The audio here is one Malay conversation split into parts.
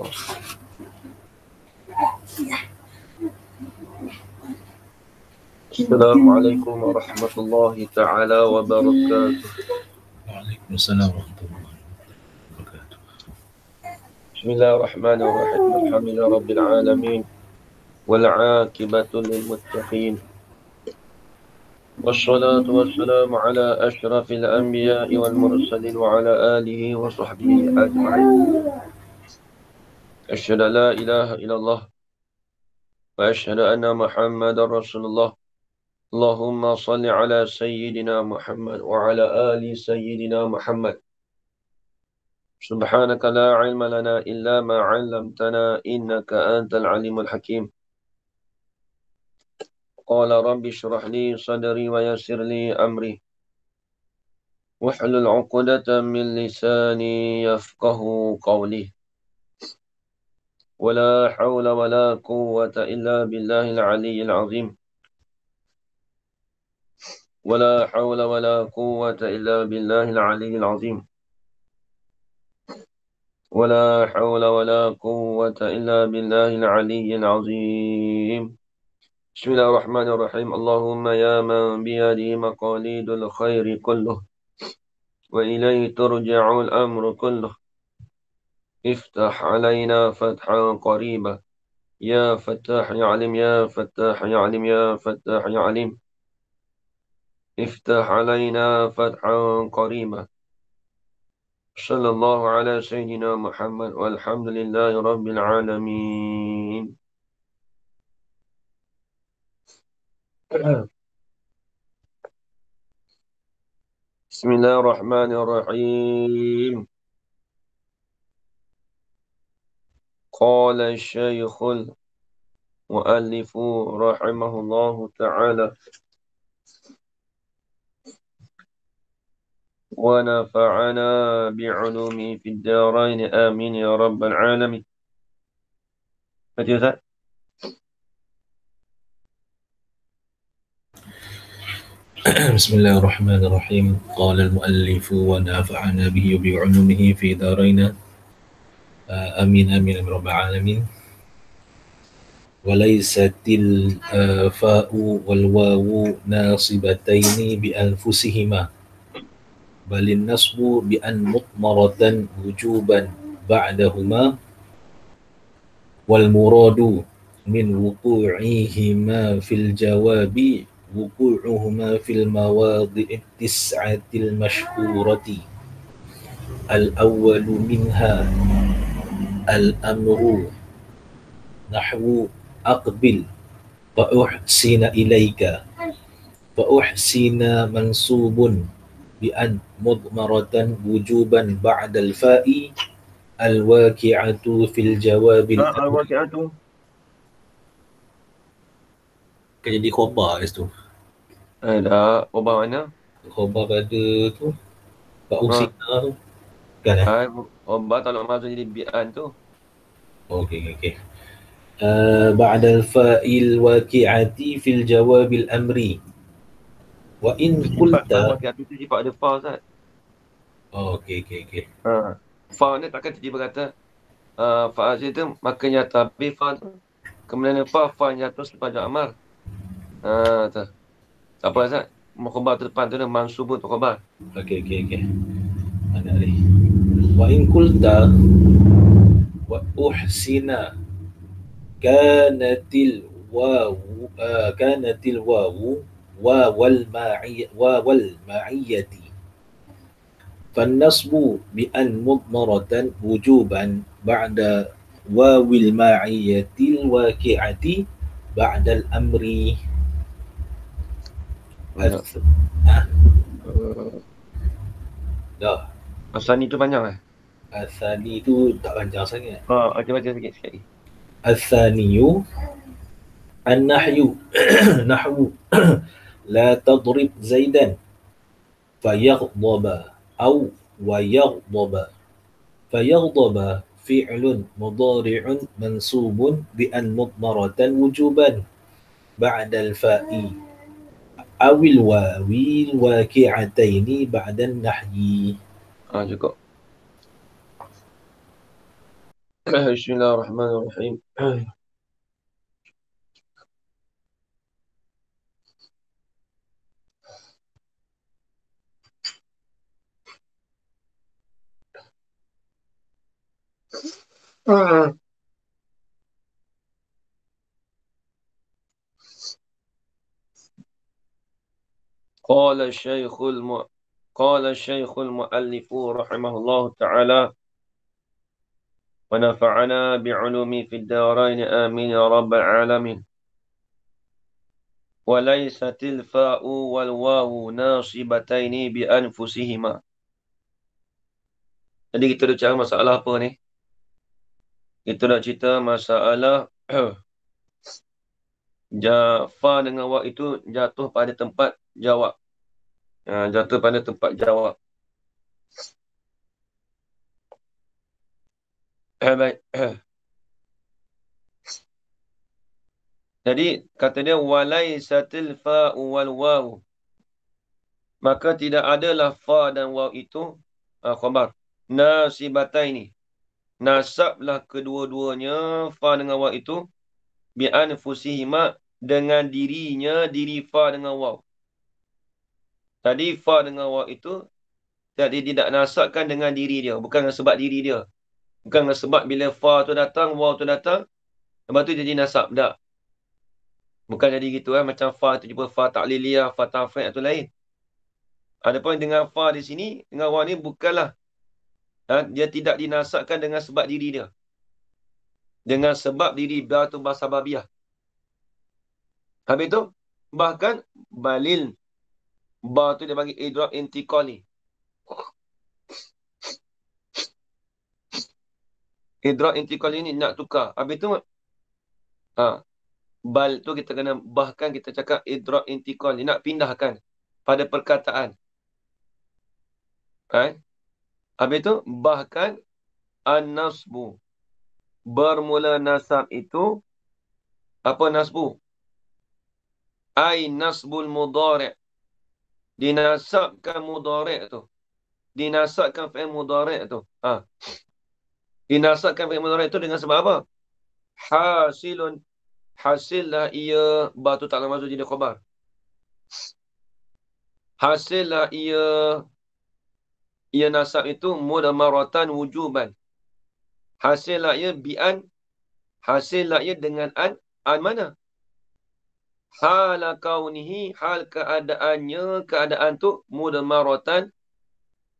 الله السلام عليكم ورحمة الله تعالى وبركاته وعليكم السلام ورحمة الله وبركاته بسم الله الرحمن الرحيم الحمد لله رب العالمين والعاقبة للمتقين والصلاة والسلام على أشرف الأنبياء والمرسلين وعلى آله وصحبه أجمعين أشهد أن لا إله إلا الله وأشهد أن محمدا رسول الله اللهم صل على سيدنا محمد وعلى آل سيدنا محمد سبحانك لا علم لنا إلا ما علمتنا إنك أنت العليم الحكيم قال رب اشرح لي صدري ويسر لي أمري واحلل عقدة من لساني يفقه قولي ولا حول ولا قوة إلا بالله العلي العظيم ولا حول ولا قوة إلا بالله العلي العظيم ولا حول ولا قوة إلا بالله العلي العظيم بسم الله الرحمن الرحيم اللهم يا من بيده مقاليد الخير كله وإليه ترجع الأمر كله افتح علينا فتحا قريبا يا فتاح يعلم يا فتاح يعلم يا فتاح يعلم افتح علينا فتحا قريبا صلى الله على سيدنا محمد والحمد لله رب العالمين بسم الله الرحمن الرحيم قال الشيخ المؤلف رحمه الله تعالى ونفعنا بعلومه في الدارين آمين يا رب العالمين بسم الله الرحمن الرحيم قال المؤلف ونافعنا به بعلومه في دارين آه، آمين آمين رب العالمين وليست الفاء والواو ناصبتين بأنفسهما بل النصب بأن مطمرة وجوبا بعدهما والمراد من وقوعهما في الجواب وقوعهما في المواضع التسعة المشهورة الأول منها al-amru nahwu aqbil wa uhsina ilayka wa uhsina mansubun bi an mudmaratan wujuban ba'da al-fa'i al-waqi'atu fil jawabil ah, al-waqi'atu kan jadi khobar kat situ ada eh, khobar mana khobar pada tu Pak ah. Usina tu kan eh? Ay, ah, bu- Oh, baru tahu nama jadi bi'an tu. Okey, okey. Uh, بعد الفائل واقعة في الجواب الأمري وإن قلت تجيب بعد فا أوكي أوكي أوكي فا نتاك تجيب بعد فا زيد مكن يتا بي فا كمل فا فا يتوس بعد أمر تا تبغى زاد مخبار تلحان تنا منصوب تخبار أوكي أوكي أوكي أنا ليه wa in qulta wa uhsina kanatil wawu uh, kanatil wawu wa wal ma'i wa wal ma'iyati fannasbu bi an mudmaratan wujuban ba'da wawil ma'iyatil waqi'ati ba'da al amri eh. Dah. Pasal ni tu panjang eh? Asani tu tak panjang sangat. Ha, oh, okey baca sikit sekali. Asaniyu An-Nahyu Nahwu La tadrib Zaidan Fayagdaba Au Wayagdaba Fayagdaba Fi'lun Mudari'un Mansubun Bi'an mudmaratan Wujuban Ba'dal fa'i Awil wawil Waki'ataini Ba'dal nahyi Ah, cukup بسم الله الرحمن الرحيم قال الشيخ الم... قال الشيخ المؤلف رحمه الله تعالى ونفعنا بعلومه في الدارين آمين يا رب العالمين وليست الفاء والواو ناصبتين بأنفسهما Jadi kita dah cakap masalah apa ni? Kita dah cerita masalah Jafa dengan Wak itu jatuh pada tempat jawab. Uh, jatuh pada tempat jawab. Eh, baik. Eh. Jadi kata walai satil fa wal waw. Maka tidak adalah fa dan waw itu uh, khabar. Nasibata ini. Nasablah kedua-duanya fa dengan waw itu bi anfusihima dengan dirinya diri fa dengan waw. Tadi fa dengan waw itu tadi tidak nasabkan dengan diri dia, bukan sebab diri dia. Bukan sebab bila fa tu datang, waw tu datang, lepas tu jadi nasab. Tak. Bukan jadi gitu kan. Macam fa tu jumpa fa ta'liliyah, fa ta'fiq atau lain. Ada pun dengan fa di sini, dengan waw ni bukanlah. Ha? Dia tidak dinasabkan dengan sebab diri dia. Dengan sebab diri batu bahasa babiah. Habis tu, bahkan balil. Ba tu dia bagi idrak intikali. idrak intikal ini nak tukar. Habis tu ha, bal tu kita kena bahkan kita cakap idrak intikal ni nak pindahkan pada perkataan. Ha? Habis tu bahkan an-nasbu bermula nasab itu apa nasbu? Ai nasbul mudhari' dinasabkan mudhari' tu. Dinasabkan fi'il mudhari' tu. Ha dinasakan bagi mana itu dengan sebab apa? Hasilun lah ia batu tak lama jadi khabar. lah ia ia nasab itu mudamaratan wujuban. Hasil lah ia bi'an Hasil lah ia dengan an an mana? Hal kaunihi hal keadaannya keadaan tu mudamaratan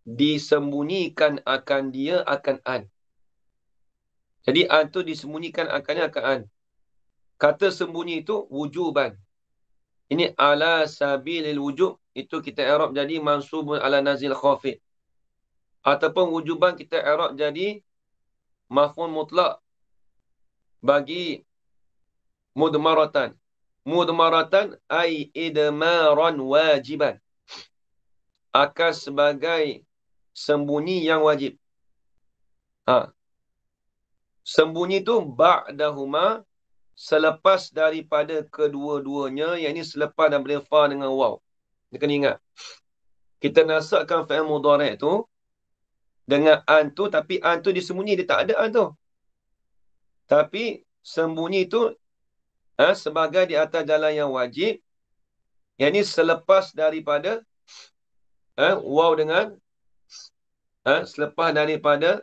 disembunyikan akan dia akan an. Jadi antum ah, disembunyikan akalnya akaan. Kata sembunyi itu wujuban. Ini ala sabilil wujub itu kita erop jadi mansubun ala nazil khafid. Ataupun wujuban kita erop jadi mafhum mutlak bagi mudmaratan. Mudmaratan ay idmaran wajiban. Akan sebagai sembunyi yang wajib. Ha, sembunyi tu ba'dahuma selepas daripada kedua-duanya yang ini selepas daripada fa dengan waw kita kena ingat kita nasakkan fa'il mudhari' tu dengan an tu tapi an tu disembunyi dia tak ada an tu tapi sembunyi tu ha, sebagai di atas jalan yang wajib yang ini selepas daripada eh, ha, waw dengan ha, selepas daripada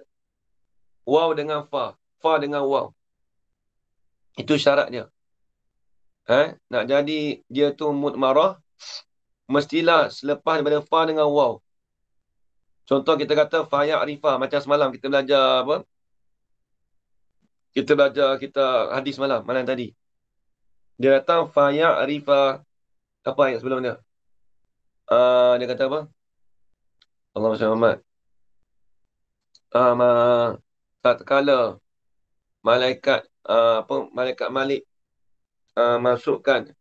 wow dengan fa fa dengan waw. Itu syarat dia. Eh? Nak jadi dia tu mud mutmarah, mestilah selepas daripada fa dengan waw. Contoh kita kata fa ya rifah. Macam semalam kita belajar apa? Kita belajar kita hadis malam, malam tadi. Dia datang ya rifah. Apa ayat sebelum dia? Uh, dia kata apa? Allah SWT. Uh, ah, ma, tak terkala malaikat uh, apa malaikat Malik uh, masukkan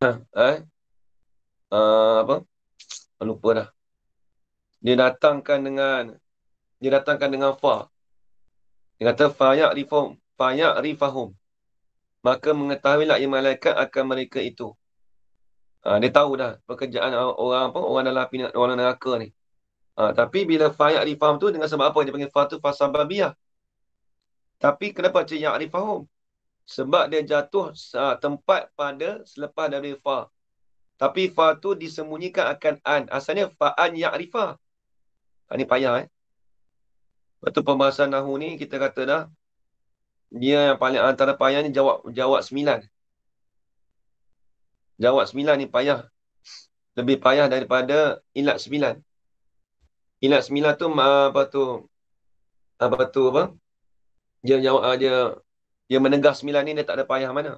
eh uh, apa lupa dah dia datangkan dengan dia datangkan dengan fa dia kata fayak rifahum fayak rifahum maka mengetahuilah ya malaikat akan mereka itu uh, dia tahu dah pekerjaan orang apa orang dalam api orang neraka ni uh, tapi bila fayak rifahum tu dengan sebab apa dia panggil fa tu fasababiyah tapi kenapa macam yang arifahum? Sebab dia jatuh uh, tempat pada selepas dari fa. Tapi fa tu disembunyikan akan an. Asalnya Fa An yang arifah. Ha, ini payah eh. Lepas tu pembahasan Nahu ni kita kata dah. Dia yang paling antara payah ni jawab jawab sembilan. Jawab sembilan ni payah. Lebih payah daripada ilat sembilan. Ilat sembilan tu apa tu? Apa tu apa? dia dia uh, dia, dia menegah sembilan ni dia tak ada payah mana.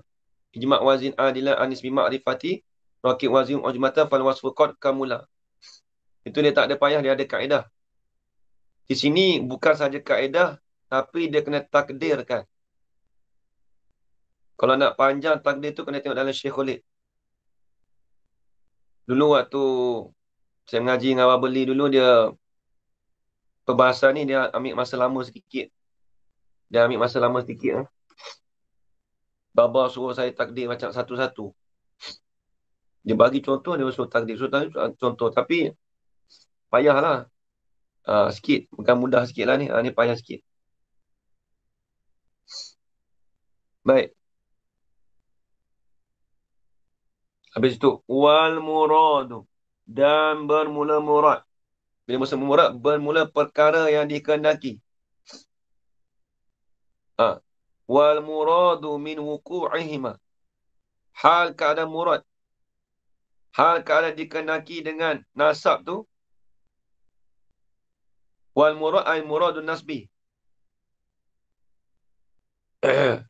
Ijma' wazin adila anis bi ma'rifati raqib wazin ujmata fal wasfu qad kamula. Itu dia tak ada payah dia ada kaedah. Di sini bukan saja kaedah tapi dia kena takdirkan. Kalau nak panjang takdir tu kena tengok dalam Syekh Khalid. Dulu waktu saya mengaji dengan Abah Beli dulu dia perbahasan ni dia ambil masa lama sedikit. Dia ambil masa lama sedikit, eh. Lah. Baba suruh saya takdir macam satu-satu. Dia bagi contoh, dia suruh takdir. Suruh takdir, contoh. Tapi, payahlah. Uh, ah, sikit. Bukan mudah sikit lah ni. Uh, ni payah sikit. Baik. Habis itu, wal muradu. Dan bermula murad. Bila masa murad, bermula perkara yang dikehendaki. Ha. Wal muradu min wuku'ihima. Hal keadaan murad. Hal keadaan dikenaki dengan nasab tu. Wal murad ay muradu nasbi.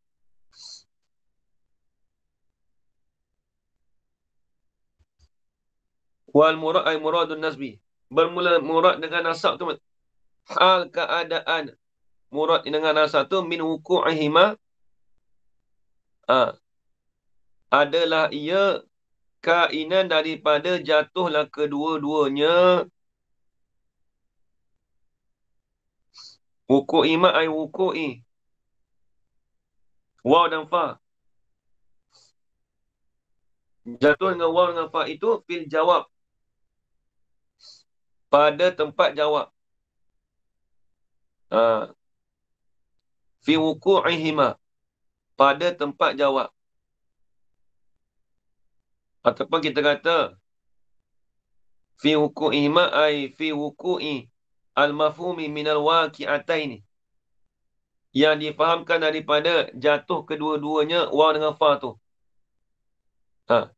Wal murad ay muradu nasbi. Bermula murad dengan nasab tu. Hal keadaan murad dengan nas satu min wuku'ihima ha, adalah ia kainan daripada jatuhlah kedua-duanya wuku'ima ay wuku'i waw dan fa jatuh dengan waw dengan fa itu fil jawab pada tempat jawab. Ha, fi wuku'ihima pada tempat jawab ataupun kita kata fi wuku'ihima ai fi wuku'i al-mafhumi min al-waqi'ataini yang difahamkan daripada jatuh kedua-duanya waw dengan fa tu ha.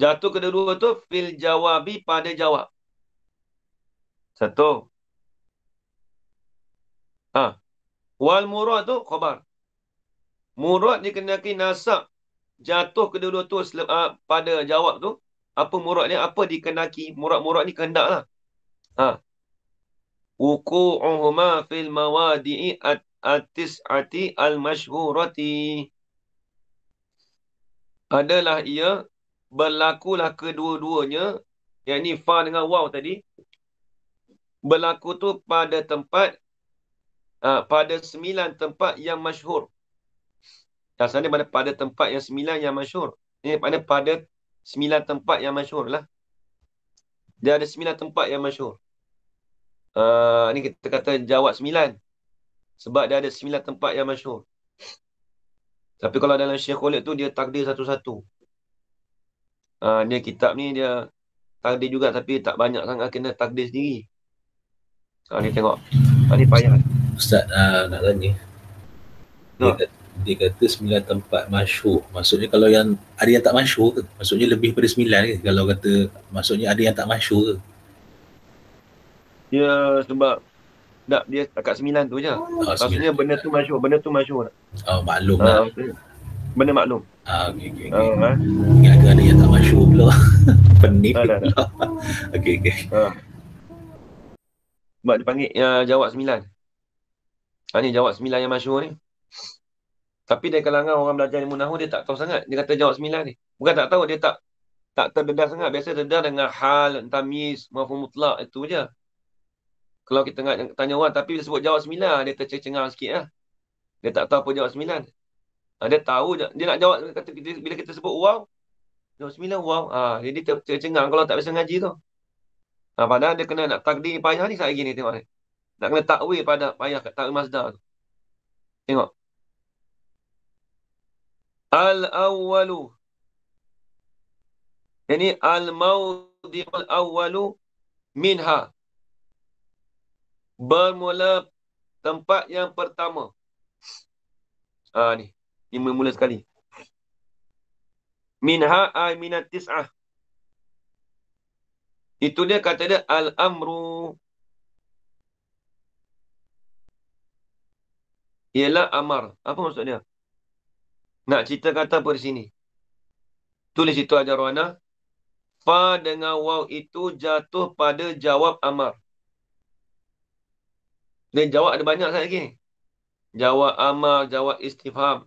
jatuh kedua-dua tu fil jawabi pada jawab satu ah Wal murad tu khabar. Murad ni kena kini nasab jatuh kedua-dua tu uh, pada jawab tu apa murad ni apa dikenaki murad-murad ni kehendaklah ha wuqu'uhuma fil mawadi'i at-tis'ati al-mashhurati adalah ia berlakulah kedua-duanya yakni fa dengan waw tadi berlaku tu pada tempat Ah, pada sembilan tempat yang masyhur. Dasarnya pada pada tempat yang sembilan yang masyhur. Ini eh, pada pada sembilan tempat yang masyhur lah. Dia ada sembilan tempat yang masyhur. Uh, ah, ini kita kata jawab sembilan. Sebab dia ada sembilan tempat yang masyhur. Tapi kalau dalam Syekh Khalid tu dia takdir satu-satu. Uh, dia kitab ni dia takdir juga tapi tak banyak sangat kena takdir sendiri. Ha, ni tengok. Ha, uh, ni payah. Ustaz uh, nak tanya no. dia, kata, dia kata 9 tempat masyur Maksudnya kalau yang Ada yang tak masyur ke? Maksudnya lebih daripada 9 ke? Kalau kata Maksudnya ada yang tak masyur ke? Ya sebab Tak dia kat sembilan tu je oh, Maksudnya 9. benda tu masyur Benda tu masyur Oh maklum ah, lah uh, Benda maklum Ah, okay, okay, okay. Eh. Ingat ke ada yang tak masyur pula Penip pula Okay, okay uh. Sebab dia panggil uh, jawab sembilan ini jawab sembilan yang masyur ni. Tapi dari kalangan orang belajar ilmu Nahu, dia tak tahu sangat. Dia kata jawab sembilan ni. Bukan tak tahu, dia tak tak terdedah sangat. Biasa terdedah dengan hal, tamis, mafum mutlak, itu je. Kalau kita tengah tanya orang, tapi dia sebut jawab sembilan, dia tercengang sikit lah. Dia tak tahu apa jawab sembilan. Ah, dia tahu, dia nak jawab kata, bila kita sebut wow. Jawab sembilan, wow. Ha, ah, jadi tercengang kalau tak biasa ngaji tu. Ha, padahal dia kena nak takdir payah ni saat ini tengok ni. Nak kena takwil pada payah kat takwil masdar tu. Tengok. Al-awwalu. Ini al mawdi al awwalu minha. Bermula tempat yang pertama. Ah ni. Ini bermula sekali. Minha ay ah, minat tis'ah. Itu dia kata dia al-amru ialah amar. Apa maksudnya? Nak cerita kata apa di sini? Tulis itu ajar Ruana. Fa dengan waw itu jatuh pada jawab amar. Dan jawab ada banyak sekali lagi. Jawab amar, jawab istifham.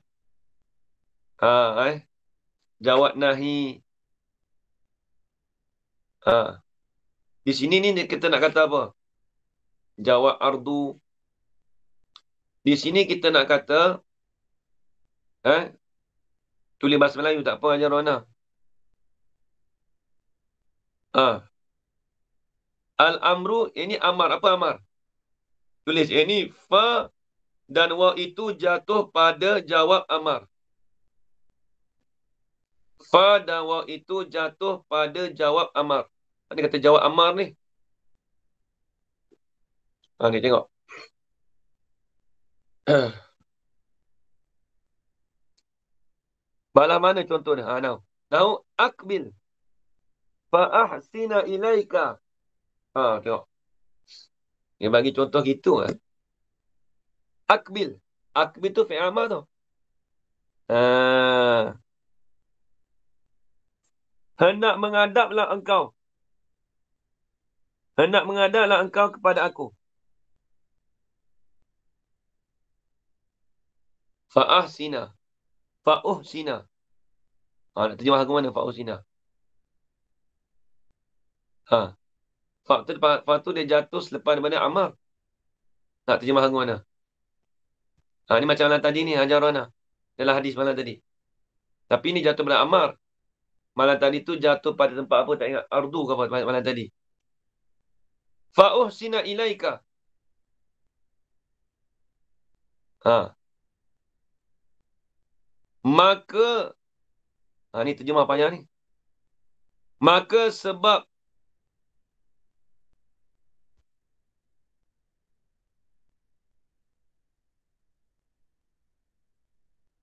Ha, eh? Jawab nahi. Ha. Di sini ni kita nak kata apa? Jawab ardu. Di sini kita nak kata eh tulis bahasa Melayu tak apa ajar Rona. Ah. Ha. Al-amru ini amar apa amar? Tulis ini fa dan wa itu jatuh pada jawab amar. Fa dan wa itu jatuh pada jawab amar. Ini kata jawab amar ni. Ha ni tengok. Balah mana contohnya? Ah, ha, now. Now, akbil. Fa'ahsina ilaika. Ha, tengok. Dia bagi contoh gitu kan. Akbil. Akbil tu fi'amah tu. Ha. Hendak mengadaplah engkau. Hendak mengadaplah engkau kepada aku. Faah Fa'ahsina. Fa'uhsina. Ha, nak terjemah ke mana sina? Ha. Fa'tu fa tu dia jatuh selepas daripada Amar. Nak terjemah ke mana? Ha, ni macam malam tadi ni, Hajar Rana. Dalam hadis malam tadi. Tapi ni jatuh pada Amar. Malam tadi tu jatuh pada tempat apa, tak ingat. Ardu ke apa malam tadi. sina ilaika. Ha maka ha, ni terjemah panjang ni maka sebab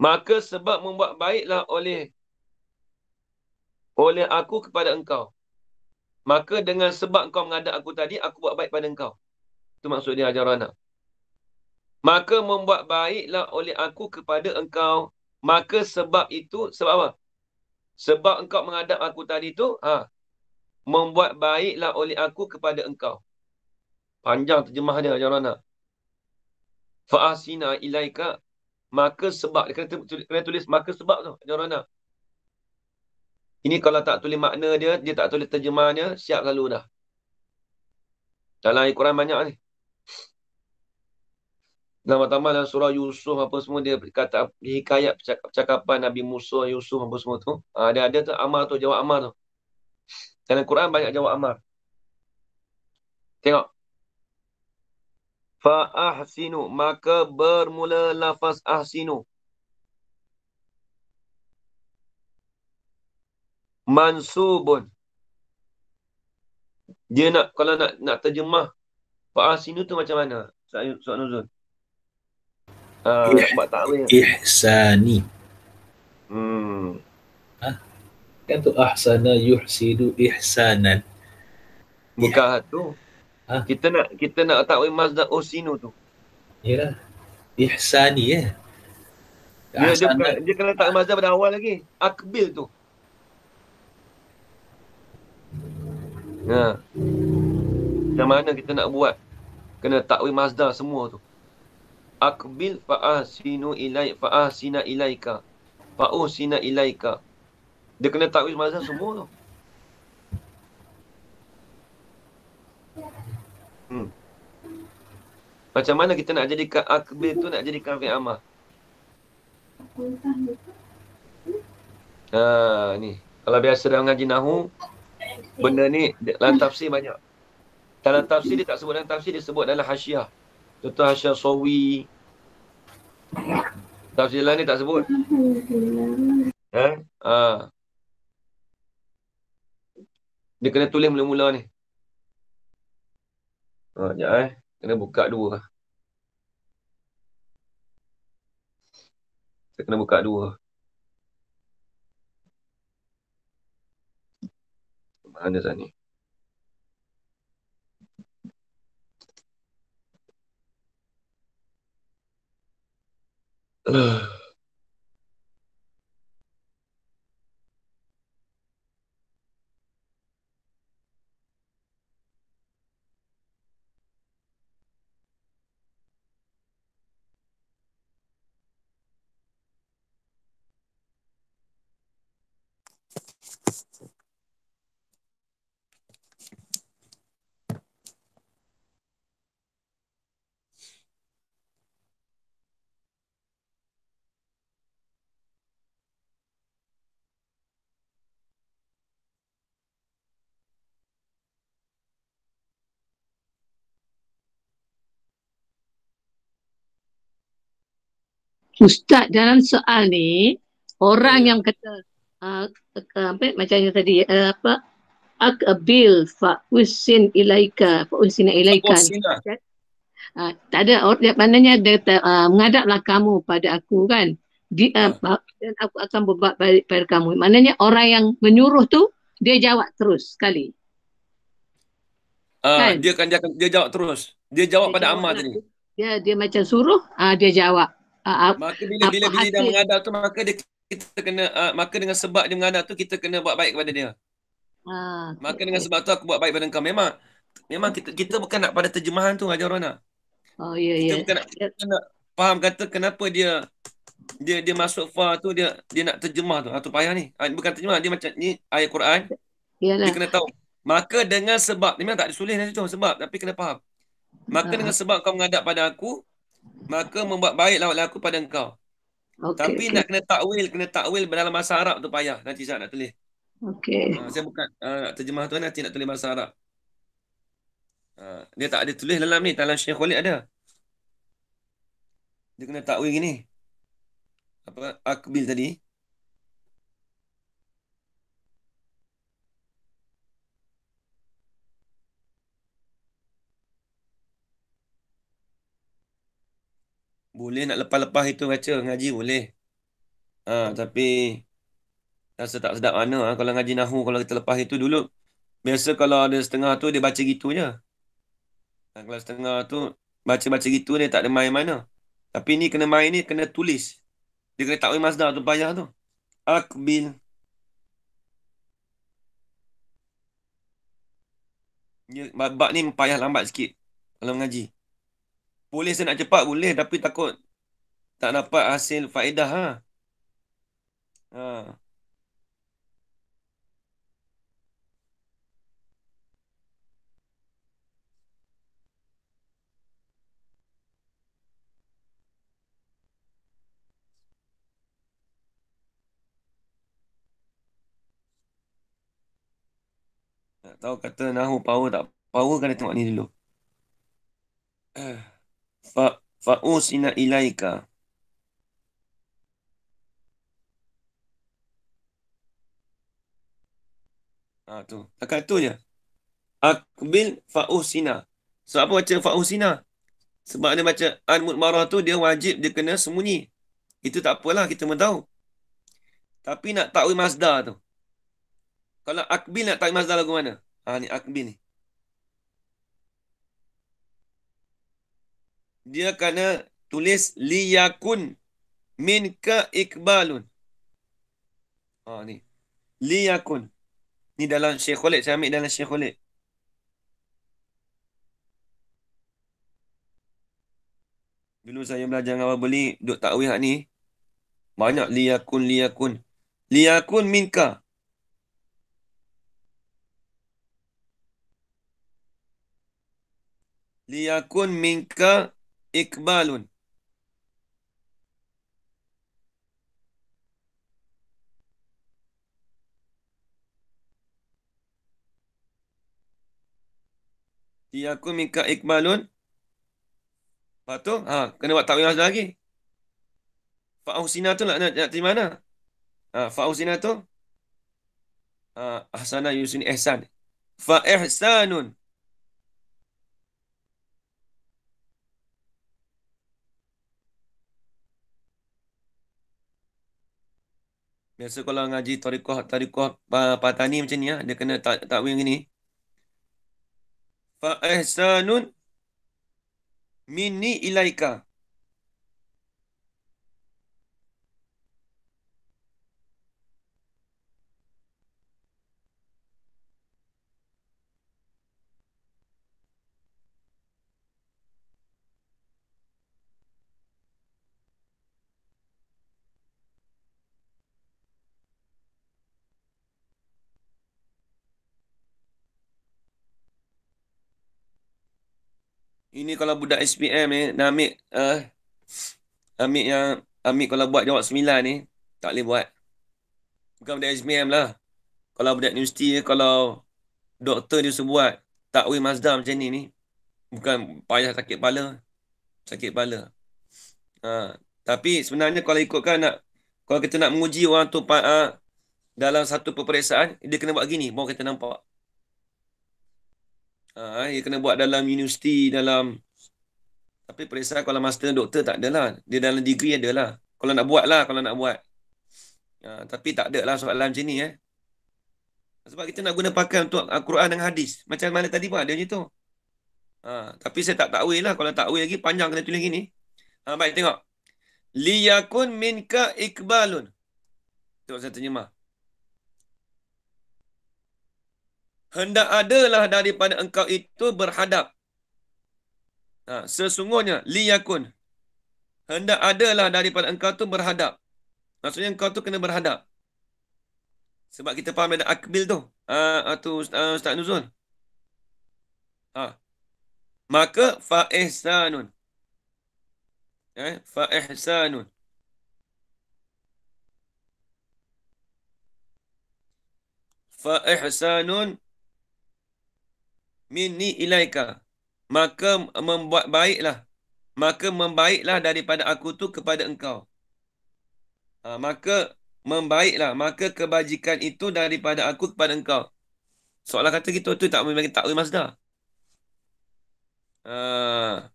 maka sebab membuat baiklah oleh oleh aku kepada engkau maka dengan sebab engkau mengadap aku tadi aku buat baik pada engkau itu maksudnya ajaran anak. Maka membuat baiklah oleh aku kepada engkau Maka sebab itu, sebab apa? Sebab engkau menghadap aku tadi tu, ha, membuat baiklah oleh aku kepada engkau. Panjang terjemah dia, jangan nak. Fa'asina ilaika, maka sebab, dia kena, tulis, kena tulis maka sebab tu, jangan nak. Ini kalau tak tulis makna dia, dia tak tulis terjemahnya, siap lalu dah. Dalam Al-Quran banyak ni. Nama-nama dalam surah Yusuf apa semua dia kata hikayat percakapan Nabi Musa Yusuf apa semua tu. ada ha, ada tu amar tu jawab amar. tu. Dalam Quran banyak jawab amar. Tengok. Fa ahsinu maka bermula lafaz ahsinu. Mansubun. Dia nak kalau nak nak terjemah fa ahsinu tu macam mana? Sa'ud nuzul uh, eh, Ih, eh, ya? Ihsani. Hmm. Ha? Kan tu ahsana yuhsidu ihsanan. Bukan ya. tu. Ha? Kita nak kita nak ta'wil masdar usinu oh, tu. Yalah. Ihsani ya. Eh. Dia, dia, kena tak mazhab pada awal lagi. Akbil tu. Ha. Macam mana kita nak buat? Kena takwi mazda semua tu akbil fa'asinu ilai fa'asina ilaika fa'usina ilaika dia kena takwis mazhab semua tu hmm. macam mana kita nak jadi akbil tu nak jadikan fi'amah amal ha, ni kalau biasa dalam ngaji nahu benda ni dalam tafsir banyak dalam tafsir dia tak sebut dalam tafsir dia sebut dalam hasyiah Contoh Hasyah Sowi, Tafsir lain ni tak sebut. Ha? Ha. Dia kena tulis mula-mula ni. Ha, jap eh. Kena buka dua. Kita kena buka dua. Mana sana ni? Ugh. Ustaz dalam soal ni orang ya. yang kata uh, uh, apa macamnya tadi uh, apa akabil fa usin ilaika fa usina ilaika tak ada orang maknanya dia kata uh, ah, mengadaplah kamu pada aku kan di, uh, dan aku akan berbuat baik pada kamu maknanya orang yang menyuruh tu dia jawab terus sekali uh, kan? dia akan dia, dia jawab terus dia jawab dia pada amal lah. tadi dia dia macam suruh uh, dia jawab uh, maka bila bila bila dah mengadap tu maka dia kita kena uh, maka dengan sebab dia mengadap tu kita kena buat baik kepada dia. Uh, maka okay. dengan sebab tu aku buat baik pada kau memang memang kita kita bukan nak pada terjemahan tu ajar Rona. Oh ya yeah, ya. Kita yeah. bukan nak, yeah. kita nak faham kata kenapa dia dia dia masuk fa tu dia dia nak terjemah tu. atau payah ni. Bukan terjemah dia macam ni ayat Quran. Yalah. Dia kena tahu. Maka dengan sebab, memang tak disulis nanti tu sebab tapi kena faham. Maka dengan sebab kau menghadap pada aku, maka membuat baik lawat aku pada engkau. Okay, Tapi okay. nak kena takwil, kena takwil dalam bahasa Arab tu payah. Nanti saya nak tulis. Okay. Uh, ah, saya bukan uh, nak terjemah tu, nanti nak tulis bahasa Arab. Uh, dia tak ada tulis dalam ni, dalam Syekh Khalid ada. Dia kena takwil gini. Apa, akbil tadi. Boleh nak lepas-lepas itu baca ngaji boleh. Ha, tapi rasa tak sedap mana ha? kalau ngaji nahu kalau kita lepas itu dulu. Biasa kalau ada setengah tu dia baca gitu je. Ha, kalau setengah tu baca-baca gitu dia tak ada main mana. Tapi ni kena main ni kena tulis. Dia kena takwi masdar tu payah tu. Akbil. Ya, bab ni payah lambat sikit kalau ngaji. Boleh saya nak cepat boleh tapi takut tak dapat hasil faedah ha. Ha. tahu kata nahu power tak power kena tengok ni dulu. Eh fa fa ilaika ah tu takat tu je akbil fausina. so apa baca fausina? sebab dia baca an mudmarah tu dia wajib dia kena sembunyi itu tak apalah kita mahu tapi nak takwil masdar tu kalau akbil nak takwil masdar lagu mana ah ni akbil ni dia kena tulis liyakun minka ikbalun. Ha oh, ni. Liyakun. Ni dalam Syekh Khalid saya ambil dalam Syekh Khalid. Dulu saya belajar ngawal beli duk takwil hak ni. Banyak liyakun liyakun. Liyakun minka. Liyakun minka إقبال Ya aku minka ikmalun. Lepas tu, ha, kena buat takwimah lagi. Fa'usina tu nak, nak, nak terima mana? Ha, Fa'usina tu? Ha, ahsana yusin ihsan. Fa'ihsanun. Biasa kalau ngaji tarikhah tarikhah ah, patani macam ni ya, dia kena takwil tak gini. Fa ihsanun eh, minni ilaika. kalau budak SPM ni nak ambil uh, ambil yang ambil kalau buat jawab 9 ni tak boleh buat. Bukan budak SPM lah. Kalau budak universiti kalau doktor dia suruh buat takwil mazda macam ni ni bukan payah sakit kepala sakit kepala. Ha, tapi sebenarnya kalau ikutkan nak kalau kita nak menguji orang tu uh, dalam satu peperiksaan dia kena buat gini baru kita nampak. Uh, ah, dia ya, kena buat dalam universiti, dalam... Tapi periksa kalau master doktor tak lah. Dia dalam degree ada lah. Kalau nak buat lah, kalau nak buat. Uh, tapi tak ada lah soalan macam ni eh. Sebab kita nak guna pakai untuk Al-Quran dan hadis. Macam mana tadi pun ada macam tu. Ha, tapi saya tak takwil lah. Kalau takwil lagi, panjang kena tulis gini. Ha, baik, tengok. Liyakun minka ikbalun. Tengok saya terjemah. hendak adalah daripada engkau itu berhadap. Ha, sesungguhnya, liyakun. Hendak adalah daripada engkau itu berhadap. Maksudnya engkau tu kena berhadap. Sebab kita faham ada akbil tu. Ha, atau Ustaz, ha, Ustaz Nuzul. Ha. Maka fa'ihsanun. Eh, fa'ihsanun. Fa'ihsanun minni ilaika maka membuat baiklah maka membaiklah daripada aku tu kepada engkau ha, maka membaiklah maka kebajikan itu daripada aku kepada engkau soalan kata kita tu tak boleh tak boleh masdar ha,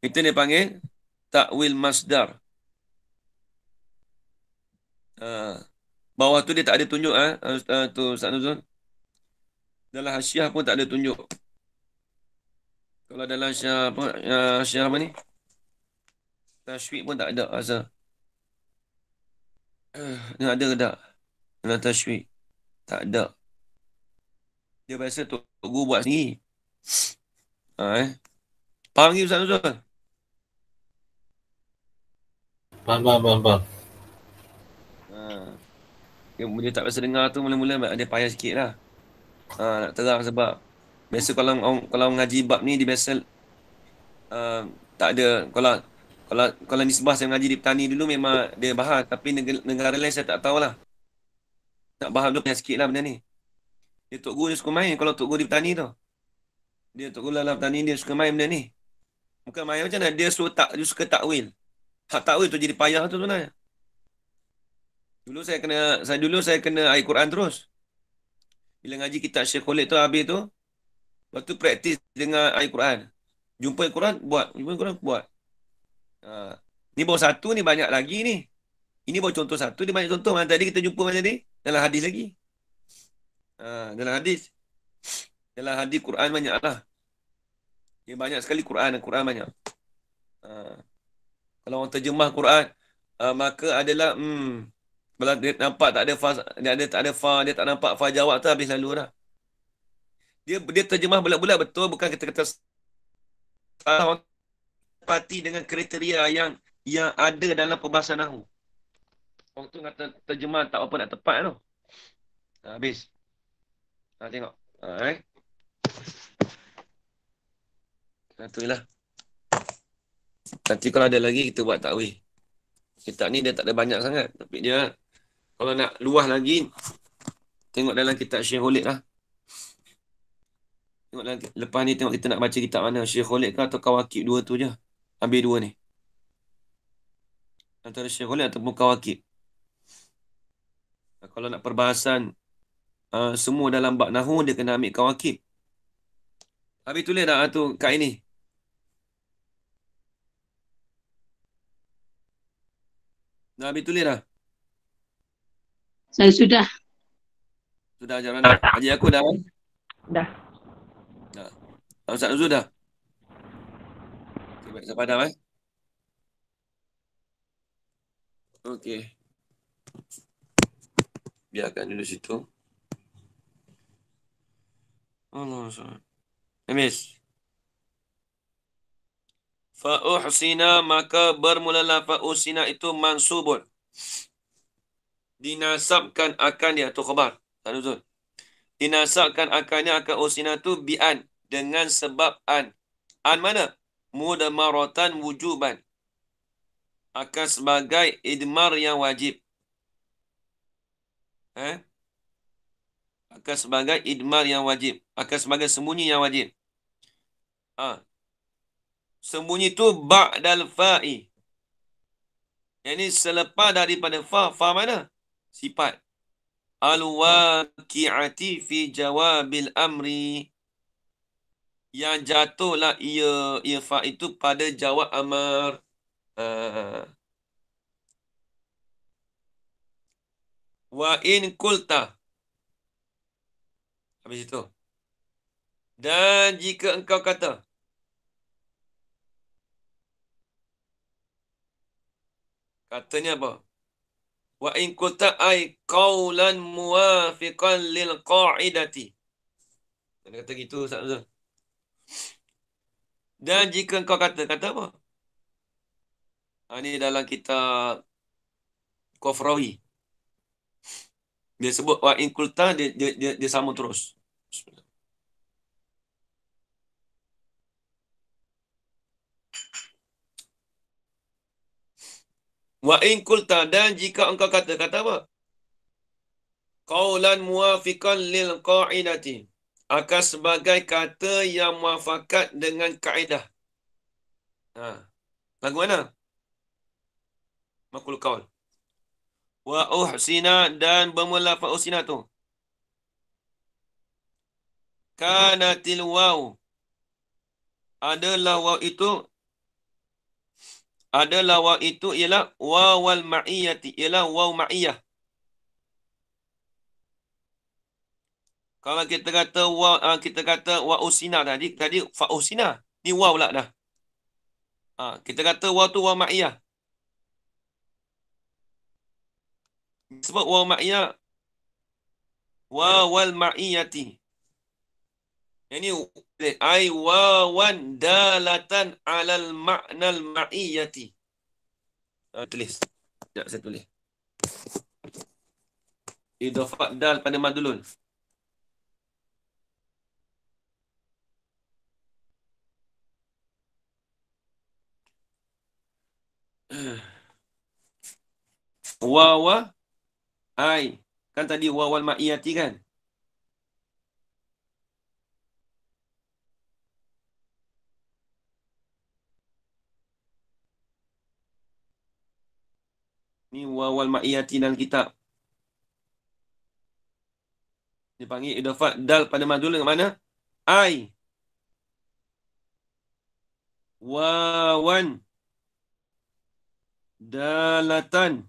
itu dia panggil takwil masdar ha, bawah tu dia tak ada tunjuk ah ha, tu Ustaz Nuzul dalam hasiah pun tak ada tunjuk kalau dalam syar apa eh, syar apa ni? Tashwik pun tak ada rasa. Ni eh, ada ke tak? Dalam tashwik. Tak ada. Dia biasa tok guru buat sendiri. Ha, eh. Panggil Ustaz Nuzul. Bang, bang, bang, bang. Ha. Dia, dia tak biasa dengar tu mula-mula ada payah sikit lah. Ha, nak terang sebab biasa kalau kalau ngaji bab ni dia biasa uh, tak ada kalau kalau kalau nisbah saya ngaji di petani dulu memang dia bahas tapi negara, negara lain saya tak tahulah nak bahas dulu sikit lah benda ni dia tok guru dia suka main kalau tok guru di petani tu dia tok guru dalam petani dia suka main benda ni bukan main macam mana dia suka tak dia suka takwil hak takwil tu jadi payah tu sebenarnya dulu saya kena saya dulu saya kena ayat Quran terus bila ngaji kitab Syekh Khalid tu habis tu Lepas tu praktis dengan ayat Quran. Jumpa ayat Quran, buat. Jumpa ayat Quran, buat. Ha. Ni bawah satu, ni banyak lagi ni. Ini bawah contoh satu, dia banyak contoh. Mana tadi kita jumpa macam ni? Dalam hadis lagi. Ha. dalam hadis. Dalam hadis Quran banyak lah. Dia banyak sekali Quran dan Quran banyak. Ha. Kalau orang terjemah Quran, ha. maka adalah... Hmm, kalau dia nampak tak ada fa, dia ada tak ada fa, dia tak nampak fa jawab tu habis lalu dah dia dia terjemah bulat-bulat betul bukan kita kata parti dengan kriteria yang yang ada dalam perbahasan nahwu. Orang tu kata terjemah tak apa nak tepat tu. Habis. Ha tengok. Ha eh. Satulah. Ha, Nanti kalau ada lagi kita buat takwil. Kita ni dia tak ada banyak sangat tapi dia kalau nak luah lagi tengok dalam kitab Syekh Holid lah. Tengok nanti. Lah, lepas ni tengok kita nak baca kitab mana. Syekh Khulid ke atau Kawakib dua tu je. Ambil dua ni. Antara Syekh Khulid ataupun Kawakib. Kalau nak perbahasan uh, semua dalam bak nahu dia kena ambil Kawakib. Habis tulis dah ah, tu kat ini. Dah habis tulis dah? Saya sudah. Sudah ajar mana? Ajar aku dah. Eh? Dah. Abang Ustaz Nuzul dah? Okay, baik, sampai dah, eh. Okey. Biarkan dulu situ. Allah SWT. Amis. Fa'uhsina maka bermulalah fa'uhsina itu mansubun. Dinasabkan akan dia tu khabar. Tak Dinasabkan akannya dia akan usina tu bi'an dengan sebab an. An mana? Mudamaratan wujuban. Akan sebagai idmar yang wajib. Eh? Akan sebagai idmar yang wajib. Akan sebagai sembunyi yang wajib. Ha. Sembunyi tu ba'dal fa'i. Yang ini selepas daripada fa. Fa mana? Sipat. Al-waki'ati fi jawabil amri yang jatuhlah ia ia itu pada jawab amar uh, wa in kulta habis itu dan jika engkau kata katanya apa wa in kulta ai qawlan muwafiqan lil qaidati dia kata gitu Ustaz dan jika engkau kata, kata apa? Ha, ah, ini dalam kita Kofrohi. Dia sebut wa in kulta dia, dia, dia, dia sama terus. Wa in kulta dan jika engkau kata kata apa? Qaulan muafikan lil qa'idati akan sebagai kata yang muafakat dengan kaedah. Ha. Lagu mana? Makul kaul. Wa uhsina dan bermula fa uhsina tu. Kanatil waw. Adalah waw itu. Adalah waw itu ialah wawal ma'iyati. Ialah waw ma'iyah. Kalau kita kata wa uh, kita kata wa usina tadi tadi fa usina. Ni wa pula dah. Ha, kita kata wa tu wa ma'iyah. Sebab wa ma'iyah wa wal ma'iyati. Yang ai wa wan dalatan alal ma'nal ma'iyati. Uh, tulis. Sekejap saya tulis. Idofat dal pada madulun. Wawa ay, Kan tadi wawal ma'iyati kan Ni wawal ma'iyati dalam kitab Dia panggil idafat dal pada madul dengan mana Ai Wawan Wawan dalatan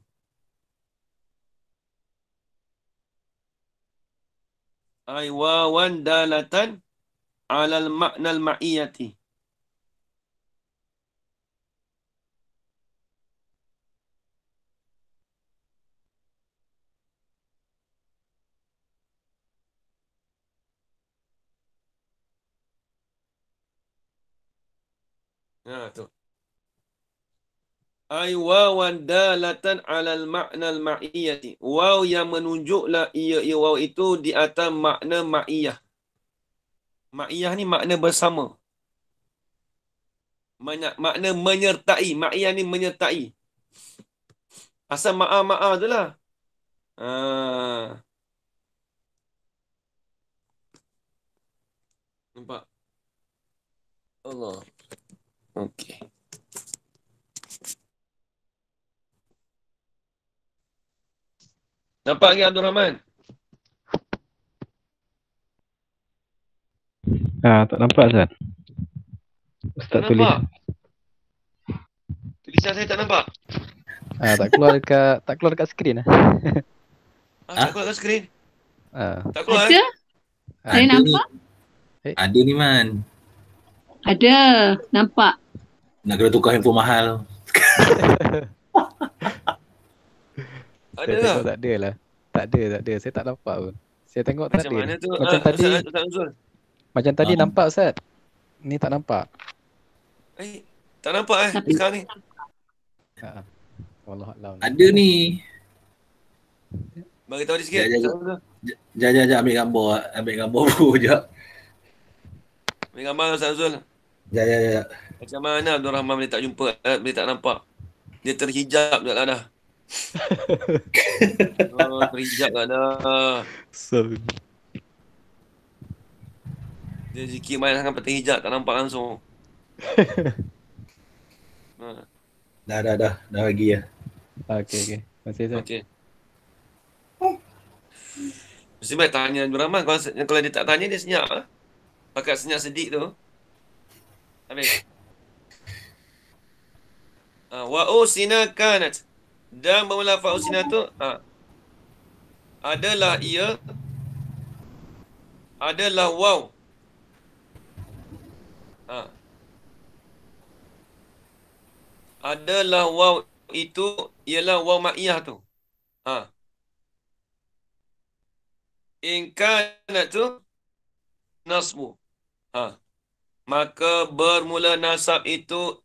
ay wawan dalatan alal makna al ma'iyati Ya, tu ay wawan dalatan alal makna ma'iyati. Waw yang menunjuklah ia ia waw itu di atas makna ma'iyah. Ma'iyah ni makna bersama. Men- makna menyertai. Ma'iyah ni menyertai. Asal ma'a-ma'a tu lah. Ha. Nampak? Allah. Okay. Nampak lagi Abdul Rahman? Ah, tak nampak Ustaz. Ustaz tak tulis. Nampak. Tulisan saya tak nampak. Ah, tak keluar dekat tak keluar dekat skrin ah. Ah, tak keluar dekat skrin. Ah. Tak keluar. Ada? Eh? Saya nampak. Ni. Eh? Ada ni man. Ada, nampak. Nak kena tukar handphone mahal. Ada lah. Tak ada lah. Tak ada, tak ada. Saya tak nampak pun. Saya tengok macam tadi. Mana tu? Macam ah, tadi. Macam tadi ah. nampak Ustaz. Ni tak nampak. Eh, tak nampak eh sekarang ni. Ha. Wallahualam. Ada ni. Bagi tahu sikit. Jangan jangan ambil gambar, eh. ambil gambar dulu jap. Ambil gambar Ustaz Azul. Ya ya Macam mana Abdul Rahman boleh tak jumpa, eh? boleh tak nampak. Dia terhijab dekat lah dah. Terijak oh, kat dah So Dia zikir main sangat petang hijab Tak nampak langsung ha. Dah dah dah Dah lagi ya Okay okay Masih tu Okay Mesti baik tanya Rahman kalau, kalau dia tak tanya dia senyap ha? Pakat senyap sedik tu Habis Wau ah, wa usina dan bermula fa'usina tu ha, adalah ia adalah waw ha, adalah waw itu ialah waw ma'iyah tu ha. in kana tu nasbu ha. maka bermula nasab itu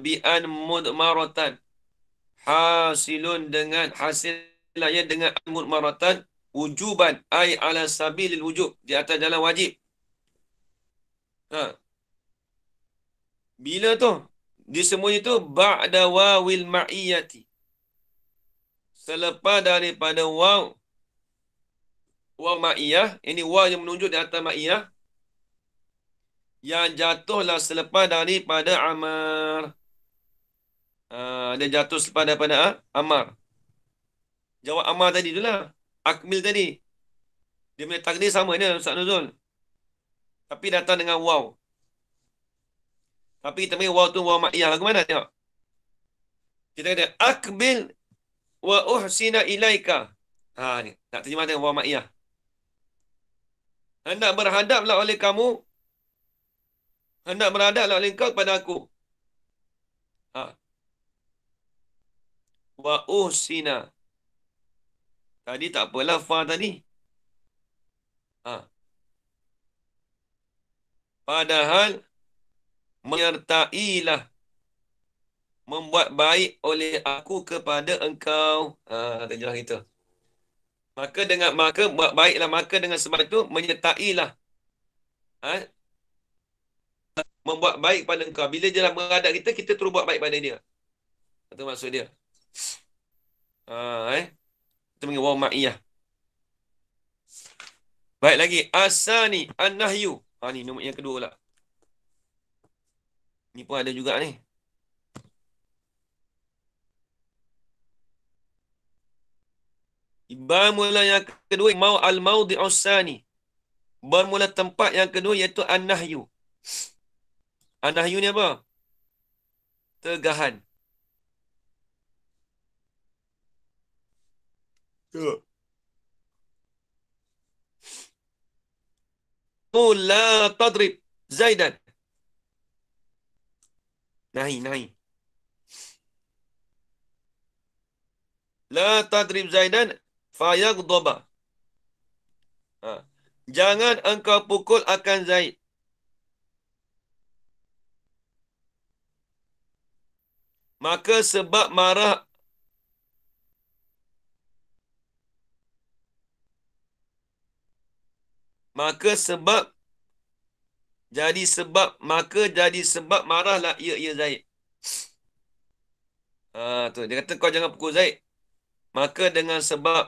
bi'an mudmaratan hasilun dengan hasil ya dengan maratan wujuban ay ala sabilil wujub di atas jalan wajib ha bila tu di semua itu ba'da wawil ma'iyati selepas daripada waw waw ma'iyah ini waw yang menunjuk di atas ma'iyah yang jatuhlah selepas daripada amar Uh, dia jatuh kepada pada uh, Amar. Jawab Amar tadi tu lah. Akmil tadi. Dia punya takdir sama je Ustaz Nuzul. Tapi datang dengan wow. Tapi kita panggil wow tu wow ma'iyah. Lagu mana tengok? Kita kata akmil wa uhsina ilaika. Ha, ni. Nak terjemah dengan wow ma'iyah. Hendak berhadaplah oleh kamu. Hendak berhadaplah oleh kau kepada aku. Ha wa uhsina. Tadi tak apalah fa tadi. Ha. Padahal menyertailah membuat baik oleh aku kepada engkau. Ha, tak jelas kita. Maka dengan maka buat baiklah maka dengan sebab itu menyertailah. Ha? Membuat baik pada engkau. Bila dia dalam beradab kita, kita terus buat baik pada dia. Itu maksud dia. Ah, eh. Kita panggil waw ma'iyah. Baik lagi. Asani an-nahyu. Ha, ni nombor yang kedua pula. Ni pun ada juga ni. Bermula yang kedua mau al maudi usani. Bermula tempat yang kedua iaitu an-nahyu. An-nahyu ni apa? Tegahan. Kula tadrib Zaidan. Nahi, nahi. La tadrib Zaidan fayak doba. Ha. Jangan engkau pukul akan Zaid. Maka sebab marah maka sebab jadi sebab maka jadi sebab marahlah ia ia Zaid. Ah tu dia kata kau jangan pukul Zaid. Maka dengan sebab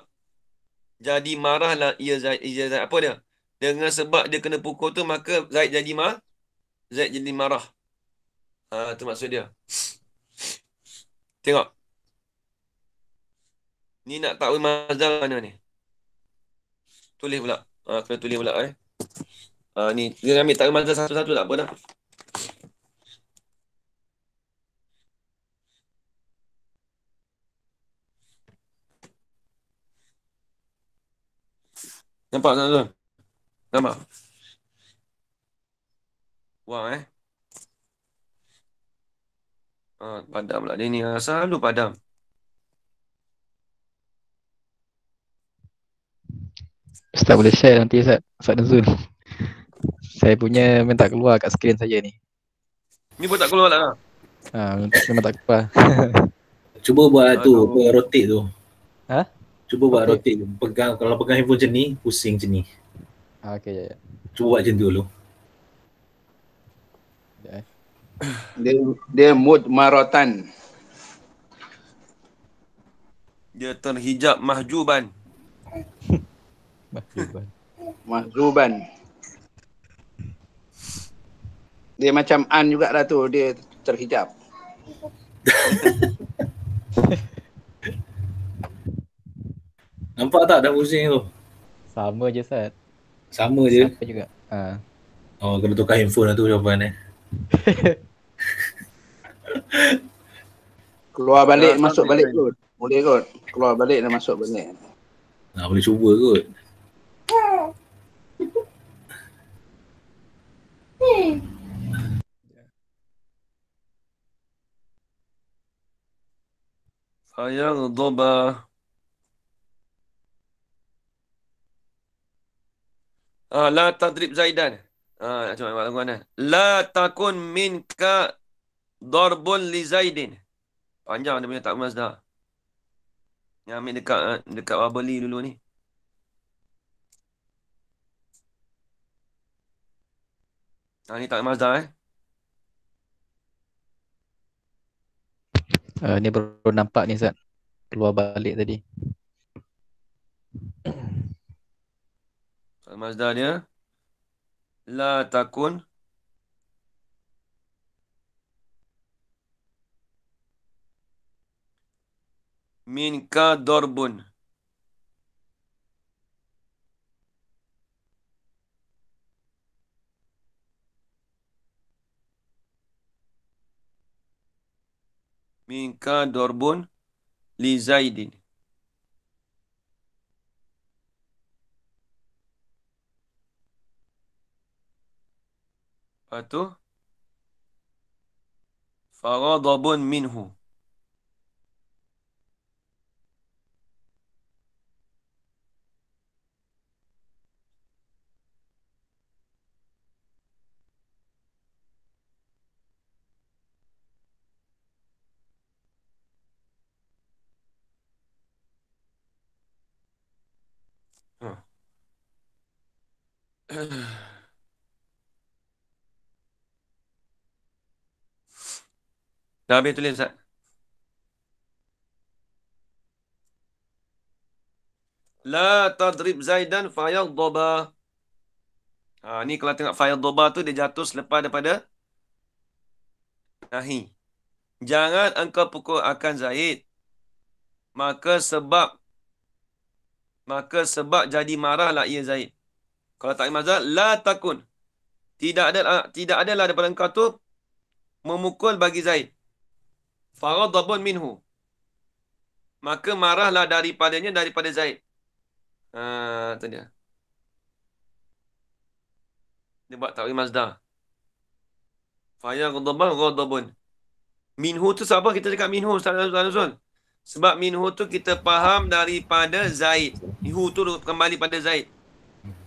jadi marahlah ia Zaid ia Zaid apa dia? Dengan sebab dia kena pukul tu maka Zaid jadi marah. Zaid jadi marah. Ah tu maksud dia. Tengok. Ni nak tahu mazal mana ni? Tulis pula. Ah, kena tulis pula eh. Ah, ni, dia ambil tak mazhab satu-satu tak apa dah. Nampak tak tuan? Nampak? Wah eh. Ah, padam lah. dia ni. Ah, selalu padam. Ustaz boleh share nanti Ustaz Ustaz Nuzul Saya punya memang keluar kat skrin saya ni Ni pun tak keluar lah Ha, memang tak keluar Cuba buat oh, tu, no. buat rotate tu Ha? Cuba buat okay. rotate tu, pegang, kalau pegang handphone macam ni, pusing macam ni Ha, okay, ya, Cuba buat macam tu dulu yeah. dia, dia mood marotan Dia terhijab mahjuban Mahzuban. Mahzuban. Dia macam An juga lah tu. Dia terhijab. Nampak tak dah pusing tu? Sama je Sat. Sama je? Sama juga. Ha. Oh, kena tukar handphone lah tu jawapan eh. Keluar balik, masuk balik kan. kot. Boleh kot. Keluar balik dan masuk balik. Nah, boleh cuba kot. doba. Ah, la فيغضب آه لا تضرب زيدا آه لا تكون منك li zaidin. panjang dia punya tak mas dah. yang ambil dekat eh, dekat babeli dulu ni Ah, ni tak ada Mazda eh. Uh, ni baru nampak ni Zat. Keluar balik tadi. Tak ada Mazda dia. La takun. Minka dorbun. Minka dorbun. من كان ضرب لزيد فغضب منه Dah habis tulis Ustaz. La tadrib Zaidan fayal doba. Ha, ni kalau tengok fayal doba tu, dia jatuh selepas daripada nahi. Jangan engkau pukul akan Zaid. Maka sebab maka sebab jadi marahlah ia Zaid. Kalau tak mazhab la takun. Tidak ada ah, tidak adalah daripada engkau tu memukul bagi Zaid. Faradabun minhu. Maka marahlah daripadanya daripada Zaid. Ha tu dia. Dia buat takwim mazdar. Faya ghadaban ghadabun. Minhu tu siapa kita cakap minhu Ustaz Azul Sebab minhu tu kita faham daripada Zaid. Minhu tu kembali pada Zaid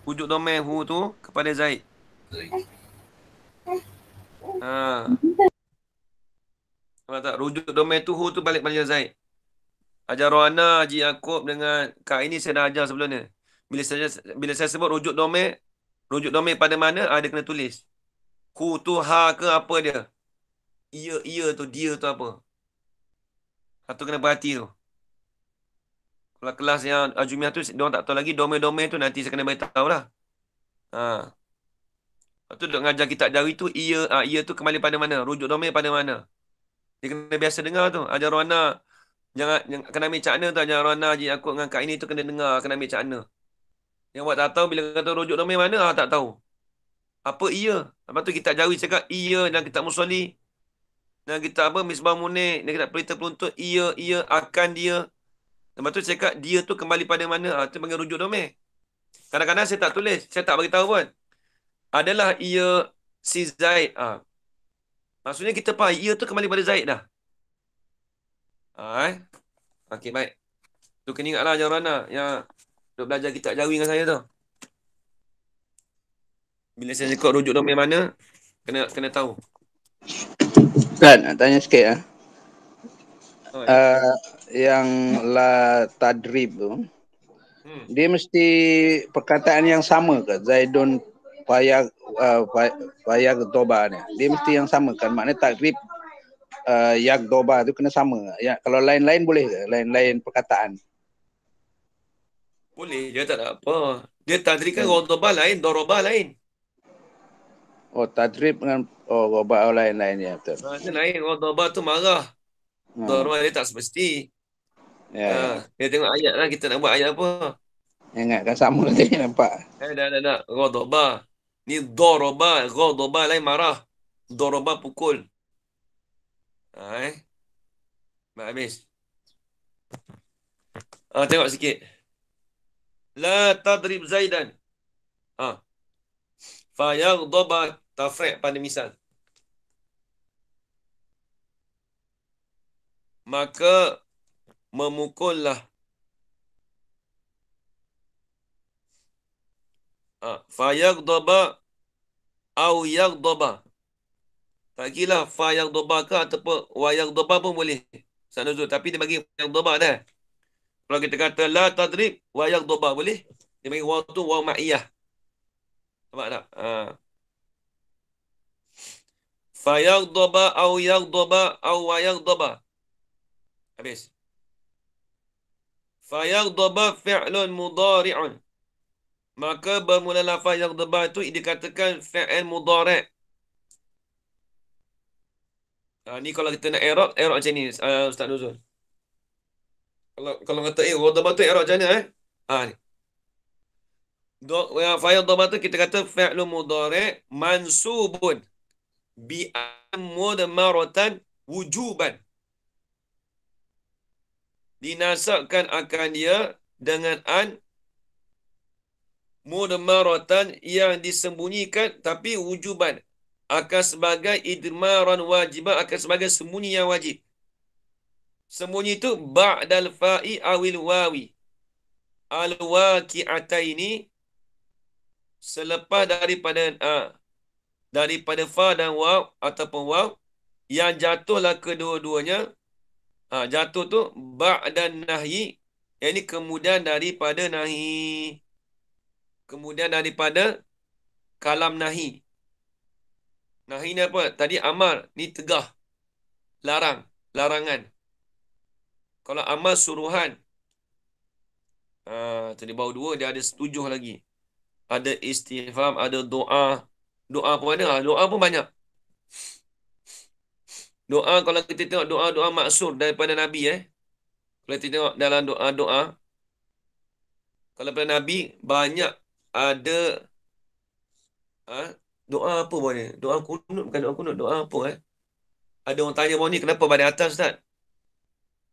pujuk domen hu tu kepada Zaid. Zaid. Ha. tak rujuk domen tu hu tu balik pada Zaid. Ajar Rohana, Haji Yaakob dengan Kak ini saya dah ajar sebelum Bila saya, bila saya sebut rujuk domen, rujuk domen pada mana, ada ah, kena tulis. Hu tu ha ke apa dia? Ia, ia tu, dia tu apa? Satu kena perhati tu. Kalau kelas yang Jumiah tu dia orang tak tahu lagi domain-domain tu nanti saya kena beritahu lah. Ha. Lepas tu dia ngajar kita jari tu ia ha, ia tu kembali pada mana? Rujuk domain pada mana? Dia kena biasa dengar tu. Ajar Rwana jangan, yang kena ambil cakna tu. Ajar Rwana je aku dengan Kak ini tu kena dengar kena ambil cakna. Yang buat tak tahu bila kata rujuk domain mana ha, tak tahu. Apa ia? Lepas tu kita jari cakap ia dan kita musoli dan kita apa misbah munir dan kita pelita peluntut ia ia akan dia Lepas tu saya cakap dia tu kembali pada mana? Ha, tu panggil rujuk domain. Kadang-kadang saya tak tulis. Saya tak beritahu pun. Adalah ia si Zaid. Ha. Maksudnya kita faham ia tu kembali pada Zaid dah. Ha, eh? Okey, baik. Tu kena ingatlah Ajar Rana yang duk belajar kita jauh dengan saya tu. Bila saya cakap rujuk domain mana, kena kena tahu. Kan, nak tanya sikit lah. Ha? Oh, uh yang la tadrib tu hmm. dia mesti perkataan yang sama ke zaidun payak uh, faya doba ni dia mesti yang sama kan maknanya tadrib uh, yak doba tu kena sama ya kalau lain-lain boleh ke lain-lain perkataan boleh dia ya, tak ada apa dia tadrib kan doba lain doroba lain oh tadrib dengan oh doba lain-lain ya betul lain doba tu marah Hmm. Dorma dia tak semesti. Ya. Ah, kita tengok ayat lah kita nak buat ayat apa. Ya, ingat dah sama tadi nampak. Eh, dah, dah, dah. Ghodoba. Ni doroba. Ghodoba lain marah. Doroba pukul. Ha, eh. Mak habis. Ha, tengok sikit. La tadrib zaidan. Ha. Fayang doba tafrek pada misal. Maka memukullah ah, fa yaghdaba au yaghdaba tak kira fa yaghdaba ke ataupun wa yaghdaba pun boleh sanuzul tapi dia bagi yaghdaba dah kalau kita kata la tadrib wa yaghdaba boleh dia bagi waw tu waw ma'iyah nampak tak ha ah. fa yaghdaba au yaghdaba au habis Fayagdaba fi'lun mudari'un. Maka bermula lafaz yagdaba itu dikatakan fi'l mudari'. Ha, ni kalau kita nak erot, erot macam ni uh, Ustaz Nuzul. Kalau kalau kata eh wadaba tu erot macam ni eh? Ha ni. Do ya fa'il tu kita kata fi'lu mudhari' mansubun bi'an mudmaratan wujuban dinasakkan akan dia dengan an mudmaratan yang disembunyikan tapi wujuban akan sebagai idmaran wajib akan sebagai sembunyi yang wajib sembunyi itu ba'dal fa'i awil wawi al waqi'ataini selepas daripada a ah, daripada fa dan waw ataupun waw yang jatuhlah kedua-duanya Ha, jatuh tu ba'da nahyi yakni kemudian daripada nahi kemudian daripada kalam nahi nahi ni apa tadi amar ni tegah larang larangan kalau amar suruhan ha, tadi bau dua dia ada setujuh lagi ada istifham ada doa doa pun ada lah. doa pun banyak Doa kalau kita tengok doa-doa maksur daripada Nabi eh. Kalau kita tengok dalam doa-doa. Kalau pada Nabi banyak ada ha? doa apa bawah ni? Doa kunut bukan doa kunut. Doa apa eh? Ada orang tanya bawah ni kenapa pada atas Ustaz?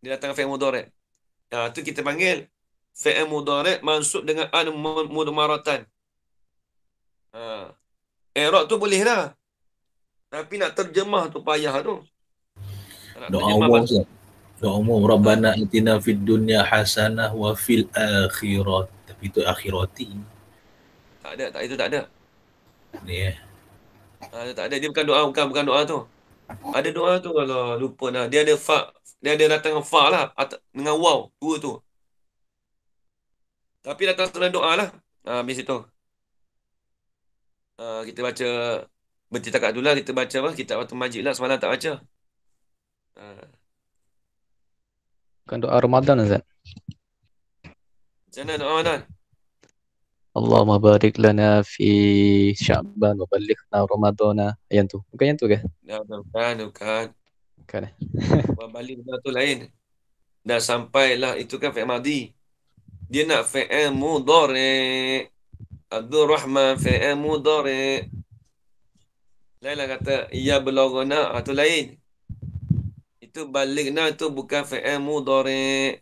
Dia datang ke Fe'emudorek. Ha, ah, tu kita panggil Fe'emudorek masuk dengan An-Mudmaratan. Ha. Ah, Erot tu boleh lah. Tapi nak terjemah tu payah tu doa umum je doa umum rabbana atina fid dunya hasanah wa fil akhirat tapi tu akhirati tak ada tak itu tak ada ni eh ada ah, tak ada dia bukan doa bukan bukan doa tu ada doa tu kalau lupa dah dia ada fa dia ada datang dengan fa lah dengan wow dua tu tapi datang dengan doa lah ha, habis itu ha, kita baca bercerita kat dulu lah kita baca lah kita waktu majid lah semalam tak baca Ah. Bukan doa Ramadan Azat Macam mana doa Ramadan? Allahumma barik lana fi sya'ban wa balikna Ramadana Yang tu, bukan yang tu ke? Ya, bukan, bukan Bukan Wa eh? balikna tu lain Dah sampailah, itu kan fi'al madi Dia nak fi'al mudarik Abdul Rahman fi'al mudarik Lainlah kata, ia ya belorona atau ah, lain itu balikna itu bukan fi'il mudhari.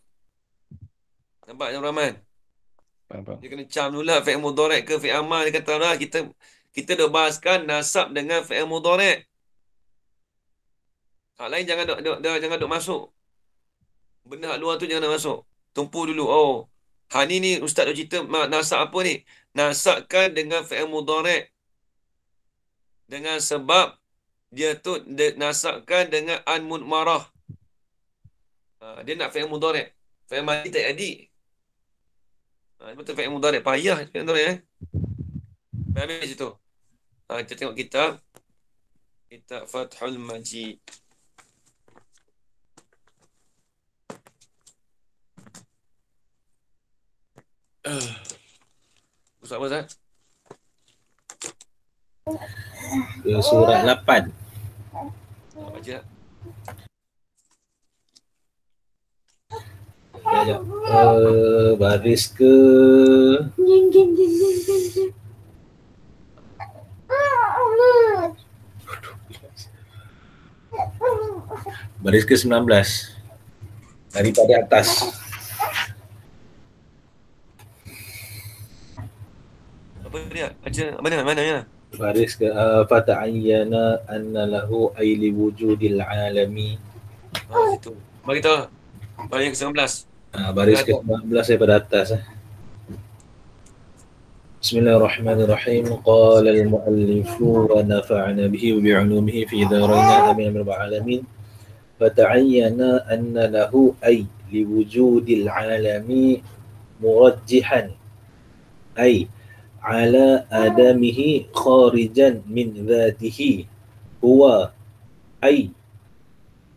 Nampak Abang Rahman? Nampak. Dia kena cam dulu lah, fi'il mudhari ke fi'il amal. Dia kata lah kita, kita dah bahaskan nasab dengan fi'il mudhari. Hak lain jangan dok duk, jangan dok masuk. Benda hak luar tu jangan masuk. Tumpu dulu. Oh. Hani ni ustaz tu cerita nasab apa ni? Nasabkan dengan fi'il mudhari. Dengan sebab dia tu dia nasabkan dengan an mudmarah ha, dia nak fi'il mudhari' fi'il madhi tak jadi ha itu tu fi'il mudhari' payah fi'il mudhari' eh Habis situ. Ha, kita tengok kitab. Kitab Fathul Majid. Uh. Surat aja. Uh, eh, baris ke? Baris ke-19 daripada atas. Apa dia? Aja mana mana mana? Baris ke uh, fata'ayyana anna lahu aili wujudil alami. Ah, itu. Mari tu. Baris ke-19. Ah baris ke-19 saya pada atas eh. Bismillahirrahmanirrahim. Qala al-mu'allifu wa nafa'na bihi wa bi'ulumihi fi dharina amin amin min alamin. Fata'ayyana anna lahu ay liwujudil alami murajjihan. Ay على آدمه خارجا من ذاته هو أي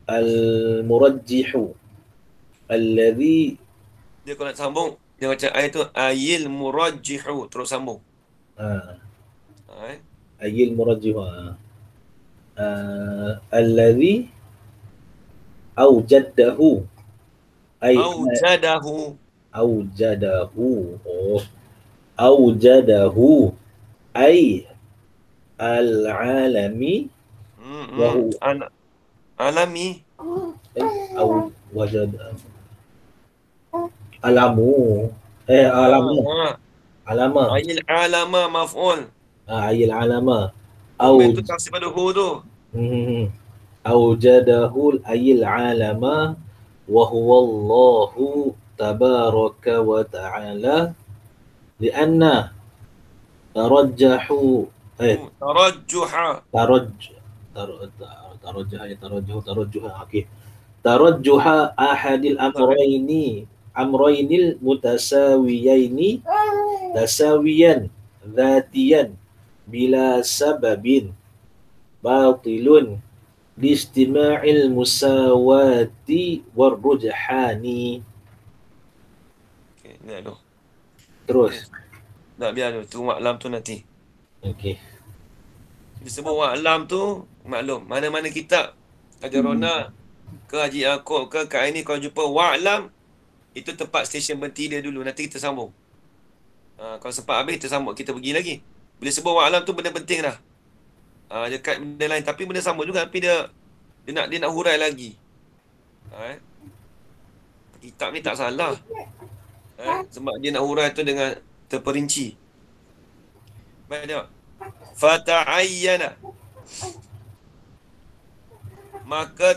المرجح الذي dia kalau nak sambung dia macam ayat tu ayil murajjihu terus sambung ha ah. eh? ayil murajjihu uh, alladhi aujadahu ay aujadahu aujadahu oh أوجده أي العالمي وهو أنا عالمي أو وجد علمه إيه، آه، آه. أي علمه آه، علامة أي العلامة مفعول أي العلامة أو أوجده أي العالم وهو الله تبارك وتعالى لأن ترجحوا إيه؟ ترجح ترج ترجح ترجح ترجح أكيد ترجح أحد الأمرين أمرين المتساويين تساويا ذاتيا بلا سبب باطل لاجتماع المساواة والرجحان. Okay, yeah, no. Terus. Tak biar tu. Tunggu maklam tu nanti. Okey. Dia sebut maklam tu, maklum. Mana-mana kita Ada hmm. Rona ke Haji Yaakob ke Kak ini kalau jumpa waklam itu tempat stesen berhenti dia dulu. Nanti kita sambung. Uh, kalau sempat habis, kita sambung. Kita pergi lagi. Bila sebut waklam tu benda penting lah. Uh, dekat benda lain. Tapi benda sambung juga. Tapi dia, dia nak dia nak hurai lagi. Uh, eh? Kitab ni tak salah. Eh, sebab dia nak hurai tu dengan terperinci. Baik tengok. Fata'ayyana. Maka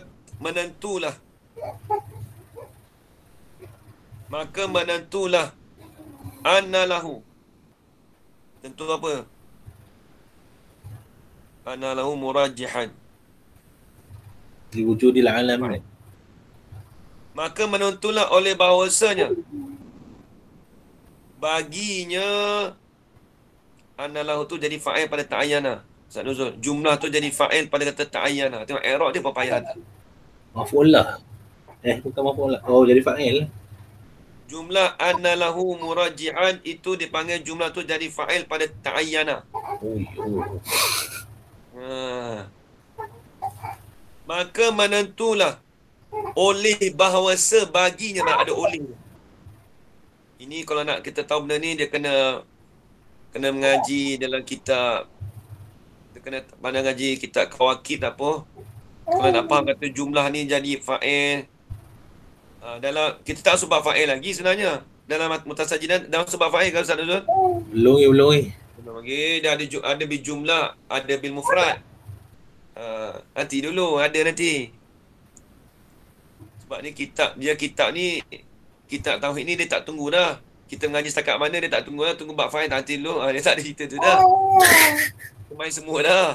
menentulah. Maka menentulah. Annalahu. Tentu apa? Annalahu murajihan. Di wujudil alam. Maka menentulah oleh bahawasanya baginya analah tu jadi fa'il pada ta'ayyana. Ustaz Nuzul, jumlah tu jadi fa'il pada kata ta'ayyana. Tengok erok dia berapa ayat? Maful lah. Eh, bukan maful lah. Oh, jadi fa'il Jumlah analahu muraji'an itu dipanggil jumlah tu jadi fa'il pada ta'ayyana. Oh, Maka menentulah oleh bahawa sebaginya nak lah ada oleh. Ini kalau nak kita tahu benda ni dia kena kena mengaji dalam kitab dia kena pandang ngaji kitab kawakit apa kalau nak faham kata jumlah ni jadi fa'il uh, dalam kita tak sebab fa'il lagi sebenarnya dalam mutasajidan dalam sebab fa'il kan Ustaz Nuzul? Belum, eh, belum. Eh. Belum lagi. Dia ada, ada bil jumlah, ada bil mufrad. Uh, nanti dulu, ada nanti. Sebab ni kitab, dia kitab ni kita tauhid ni dia tak tunggu dah. Kita mengaji setakat mana dia tak tunggu dah. Tunggu bab fine nanti dulu. Ha, dia tak ada cerita tu dah. Kemain oh. semua dah.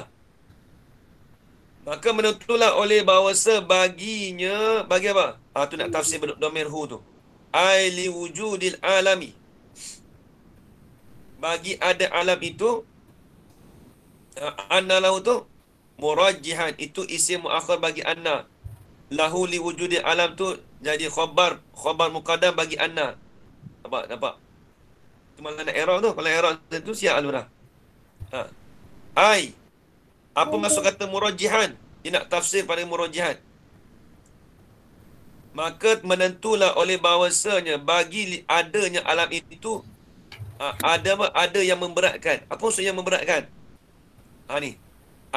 Maka menentulah oleh bahawa sebaginya. bagi apa? Ha, tu nak tafsir ber- domain hu tu. Aili wujudil alami. Bagi ada alam itu uh, anna lahu tu murajjihan itu isim muakhar bagi anna lahu li wujudi alam tu jadi khabar khabar muqaddam bagi anna apa nampak cuma kena error tu kalau error tu siap alura ha ai apa maksud kata murajihan dia nak tafsir pada murajihan maka menentulah oleh bahawasanya bagi adanya alam itu ha, ada ada yang memberatkan apa maksud yang memberatkan ha ni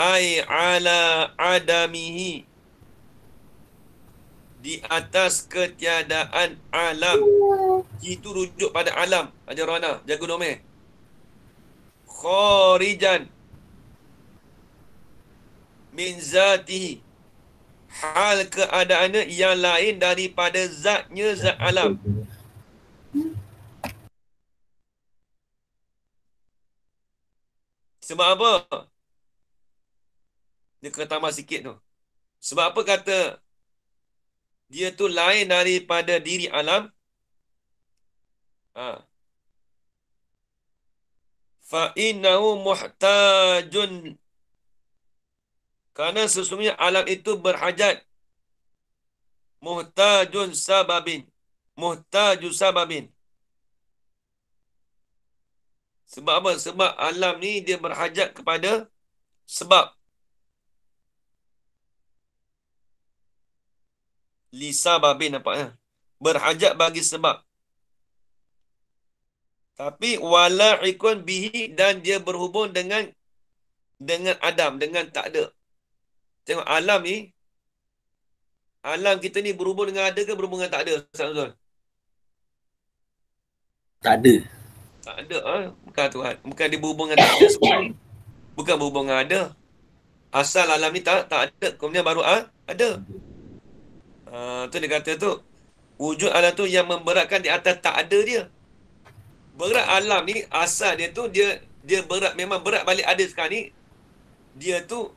ai ala adamihi di atas ketiadaan alam. Itu rujuk pada alam. Ajar Rana, jaga nomor. Kharijan. Min zatihi. Hal keadaannya yang lain daripada zatnya zat alam. Sebab apa? Dia kena tambah sikit tu. Sebab apa kata dia tu lain daripada diri alam. Ha. Fa innahu muhtajun. Karena sesungguhnya alam itu berhajat. Muhtajun sababin. Muhtaju sababin. Sebab apa? Sebab alam ni dia berhajat kepada sebab. Lisa babi nampaknya. Ha? Berhajat bagi sebab. Tapi wala ikun bihi dan dia berhubung dengan dengan Adam, dengan tak ada. Tengok alam ni, alam kita ni berhubung dengan ada ke berhubung dengan tak ada? Tak ada. Tak ada. Tak ada. Ha? Bukan Tuhan. Bukan dia berhubung dengan tak ada. Bukan berhubung dengan ada. Asal alam ni tak tak ada. Kemudian baru ha? ada. ada. Ah, tu dia kata tu wujud alam tu yang memberatkan di atas tak ada dia berat alam ni asal dia tu dia dia berat memang berat balik ada sekarang ni dia tu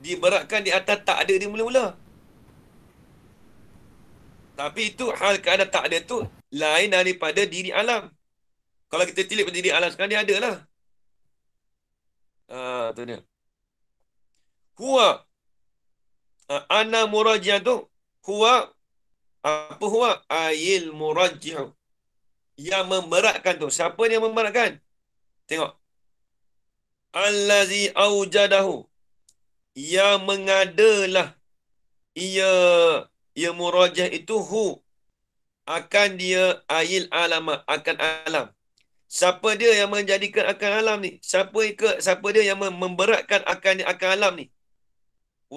diberatkan di atas tak ada dia mula-mula tapi itu hal keadaan tak ada tu lain daripada diri alam kalau kita tilik pada diri alam sekarang dia ada lah ah tu dia huwa ana ah, tu huwa apa huwa ayil murajjih yang memberatkan tu siapa yang memberatkan tengok allazi aujadahu yang mengadalah ia ia murajjih itu hu akan dia ayil alama akan alam siapa dia yang menjadikan akan alam ni siapa ke siapa dia yang memberatkan akan akan alam ni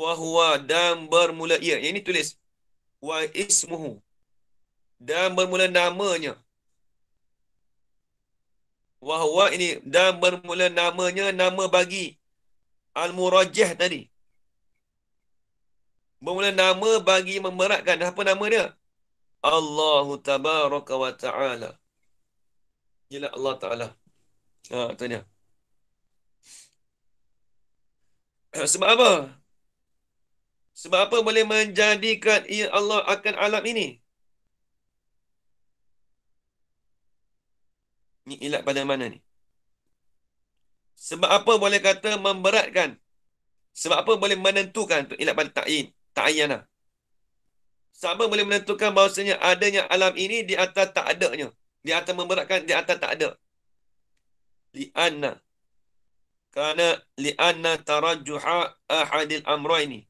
wa huwa dan bermula ia ini tulis wa ismuhu dan bermula namanya wa huwa ini dan bermula namanya nama bagi al murajjah tadi bermula nama bagi memeratkan apa nama dia Allah tabaraka wa taala ialah Allah taala ha tanya sebab apa sebab apa boleh menjadikan ia Allah akan alam ini? Ini ilat pada mana ni? Sebab apa boleh kata memberatkan? Sebab apa boleh menentukan untuk ilat pada ta'in? Ta'in lah. Sebab apa boleh menentukan bahasanya adanya alam ini di atas tak adanya? Di atas memberatkan, di atas tak ada. Li'anna. Kerana li'anna tarajuha ahadil amra ini.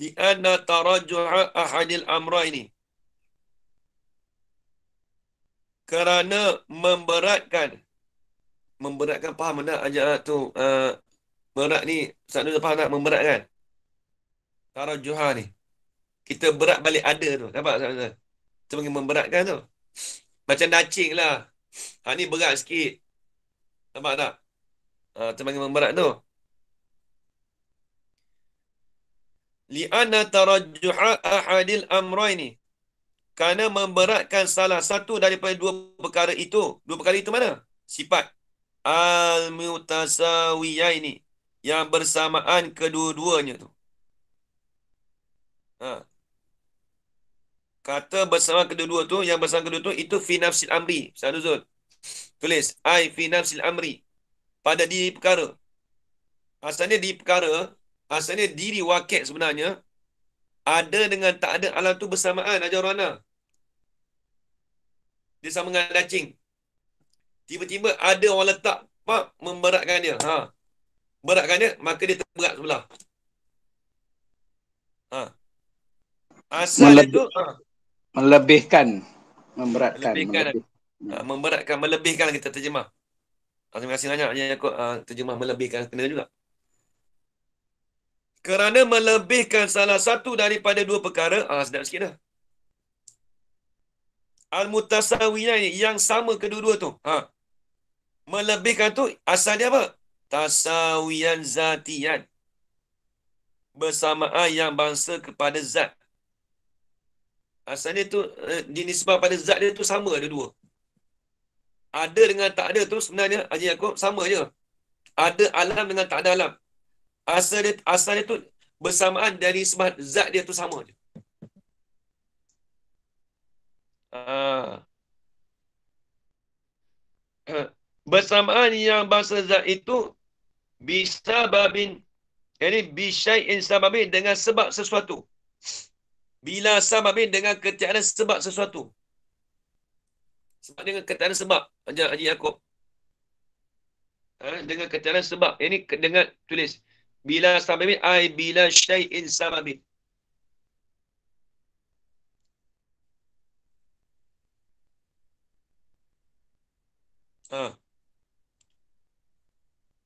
di anna tarajju'a ahadil ini, kerana memberatkan memberatkan faham mana ajaran tu uh, berat ni satu faham nak memberatkan tarajju'a ni kita berat balik ada tu nampak tak tuan sebagai memberatkan tu macam dacing lah ha ni berat sikit nampak tak ah uh, memberat tu li'anna tarajjuha ahadil amrayni kerana memberatkan salah satu daripada dua perkara itu dua perkara itu mana sifat al mutasawiyaini yang bersamaan kedua-duanya tu ha kata bersama kedua-dua tu yang bersama kedua tu itu fi nafsil amri sanuzul tulis ai fi nafsil amri pada di perkara asalnya di perkara asalnya diri wakil sebenarnya ada dengan tak ada alam tu bersamaan ajar Rana. Dia sama dengan cacing. Tiba-tiba ada orang letak pak memberatkan dia. Ha. Beratkan dia maka dia terberat sebelah. Ha. Asal Melebi- itu ha. melebihkan memberatkan. Melebihkan. Kan? Melebih. Ha. memberatkan melebihkan kita terjemah. Terima kasih banyak ya aku uh, ha, terjemah melebihkan kena juga. Kerana melebihkan salah satu daripada dua perkara. Ah, sedap sikit dah. Al-Mutasawiyah ini, yang sama kedua-dua tu. Ha. Melebihkan tu, asal dia apa? Tasawiyan zatian Bersamaan yang bangsa kepada zat. Asalnya tu, eh, dinisbah pada zat dia tu sama ada dua. Ada dengan tak ada tu sebenarnya, Haji Yaakob, sama je. Ada alam dengan tak ada alam asal dia, asal dia tu bersamaan dari sebab zat dia tu sama je. Ah. Eh, bersamaan yang bahasa zat itu bisa babin ini bisyai insababin dengan sebab sesuatu. Bila sababin dengan ketiadaan sebab sesuatu. Sebab dengan ketiadaan sebab. Ajar Haji Yaakob. Ha, dengan ketiadaan sebab. Ini dengan tulis bila sababin ay bila syai'in sababin ah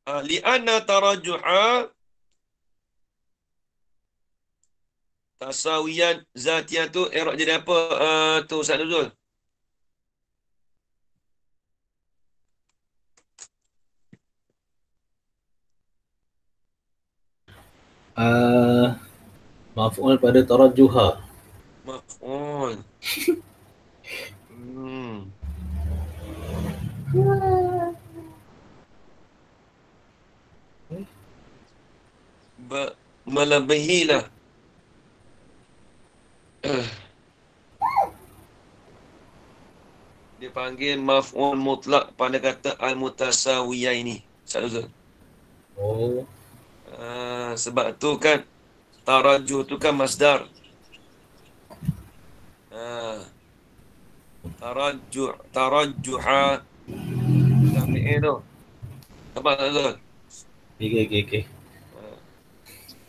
ha. ah li anna tarajjuha tasawiyan zatiyatu erok jadi apa uh, tu Ustaz Nuzul Uh, maf'ul pada tarot juha. hmm. Ba malabihilah. Eh. Dia panggil maf'ul mutlak pada kata al-mutasawiyah ini. Satu-satu. Oh. Ah, sebab tu kan taraju tu kan masdar uh, ah, taraju tarajuha sampai itu apa tu okey okey okey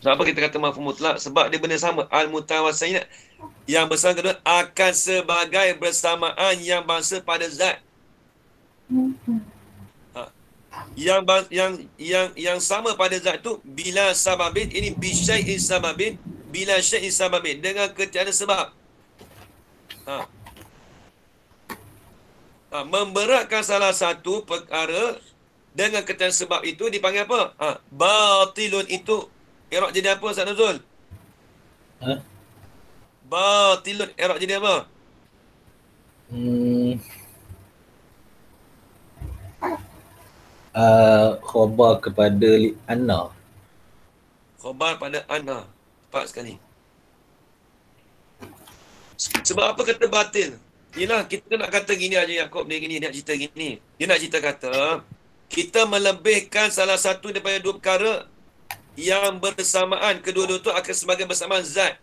Kenapa ah, kita kata mafhum mutlak? Sebab dia benda sama. Al-Mutawasayna yang besar kedua akan sebagai bersamaan yang bangsa pada zat. Hmm, hmm yang yang yang yang sama pada zat tu bila sababin ini bi syai'in sababin bila syai'in sababin dengan ketiada sebab ha. ha memberatkan salah satu perkara dengan ketiada sebab itu dipanggil apa ha batilun itu erok jadi apa Ustaz Nuzul ha batilun irab jadi apa hmm. uh, khabar kepada Anna? Khabar pada Anna. pak sekali. Sebab apa kata batin? Yelah, kita nak kata gini aja Yaakob dia gini, nak cerita gini. Dia nak cerita kata, kita melebihkan salah satu daripada dua perkara yang bersamaan. Kedua-dua itu akan sebagai bersamaan zat.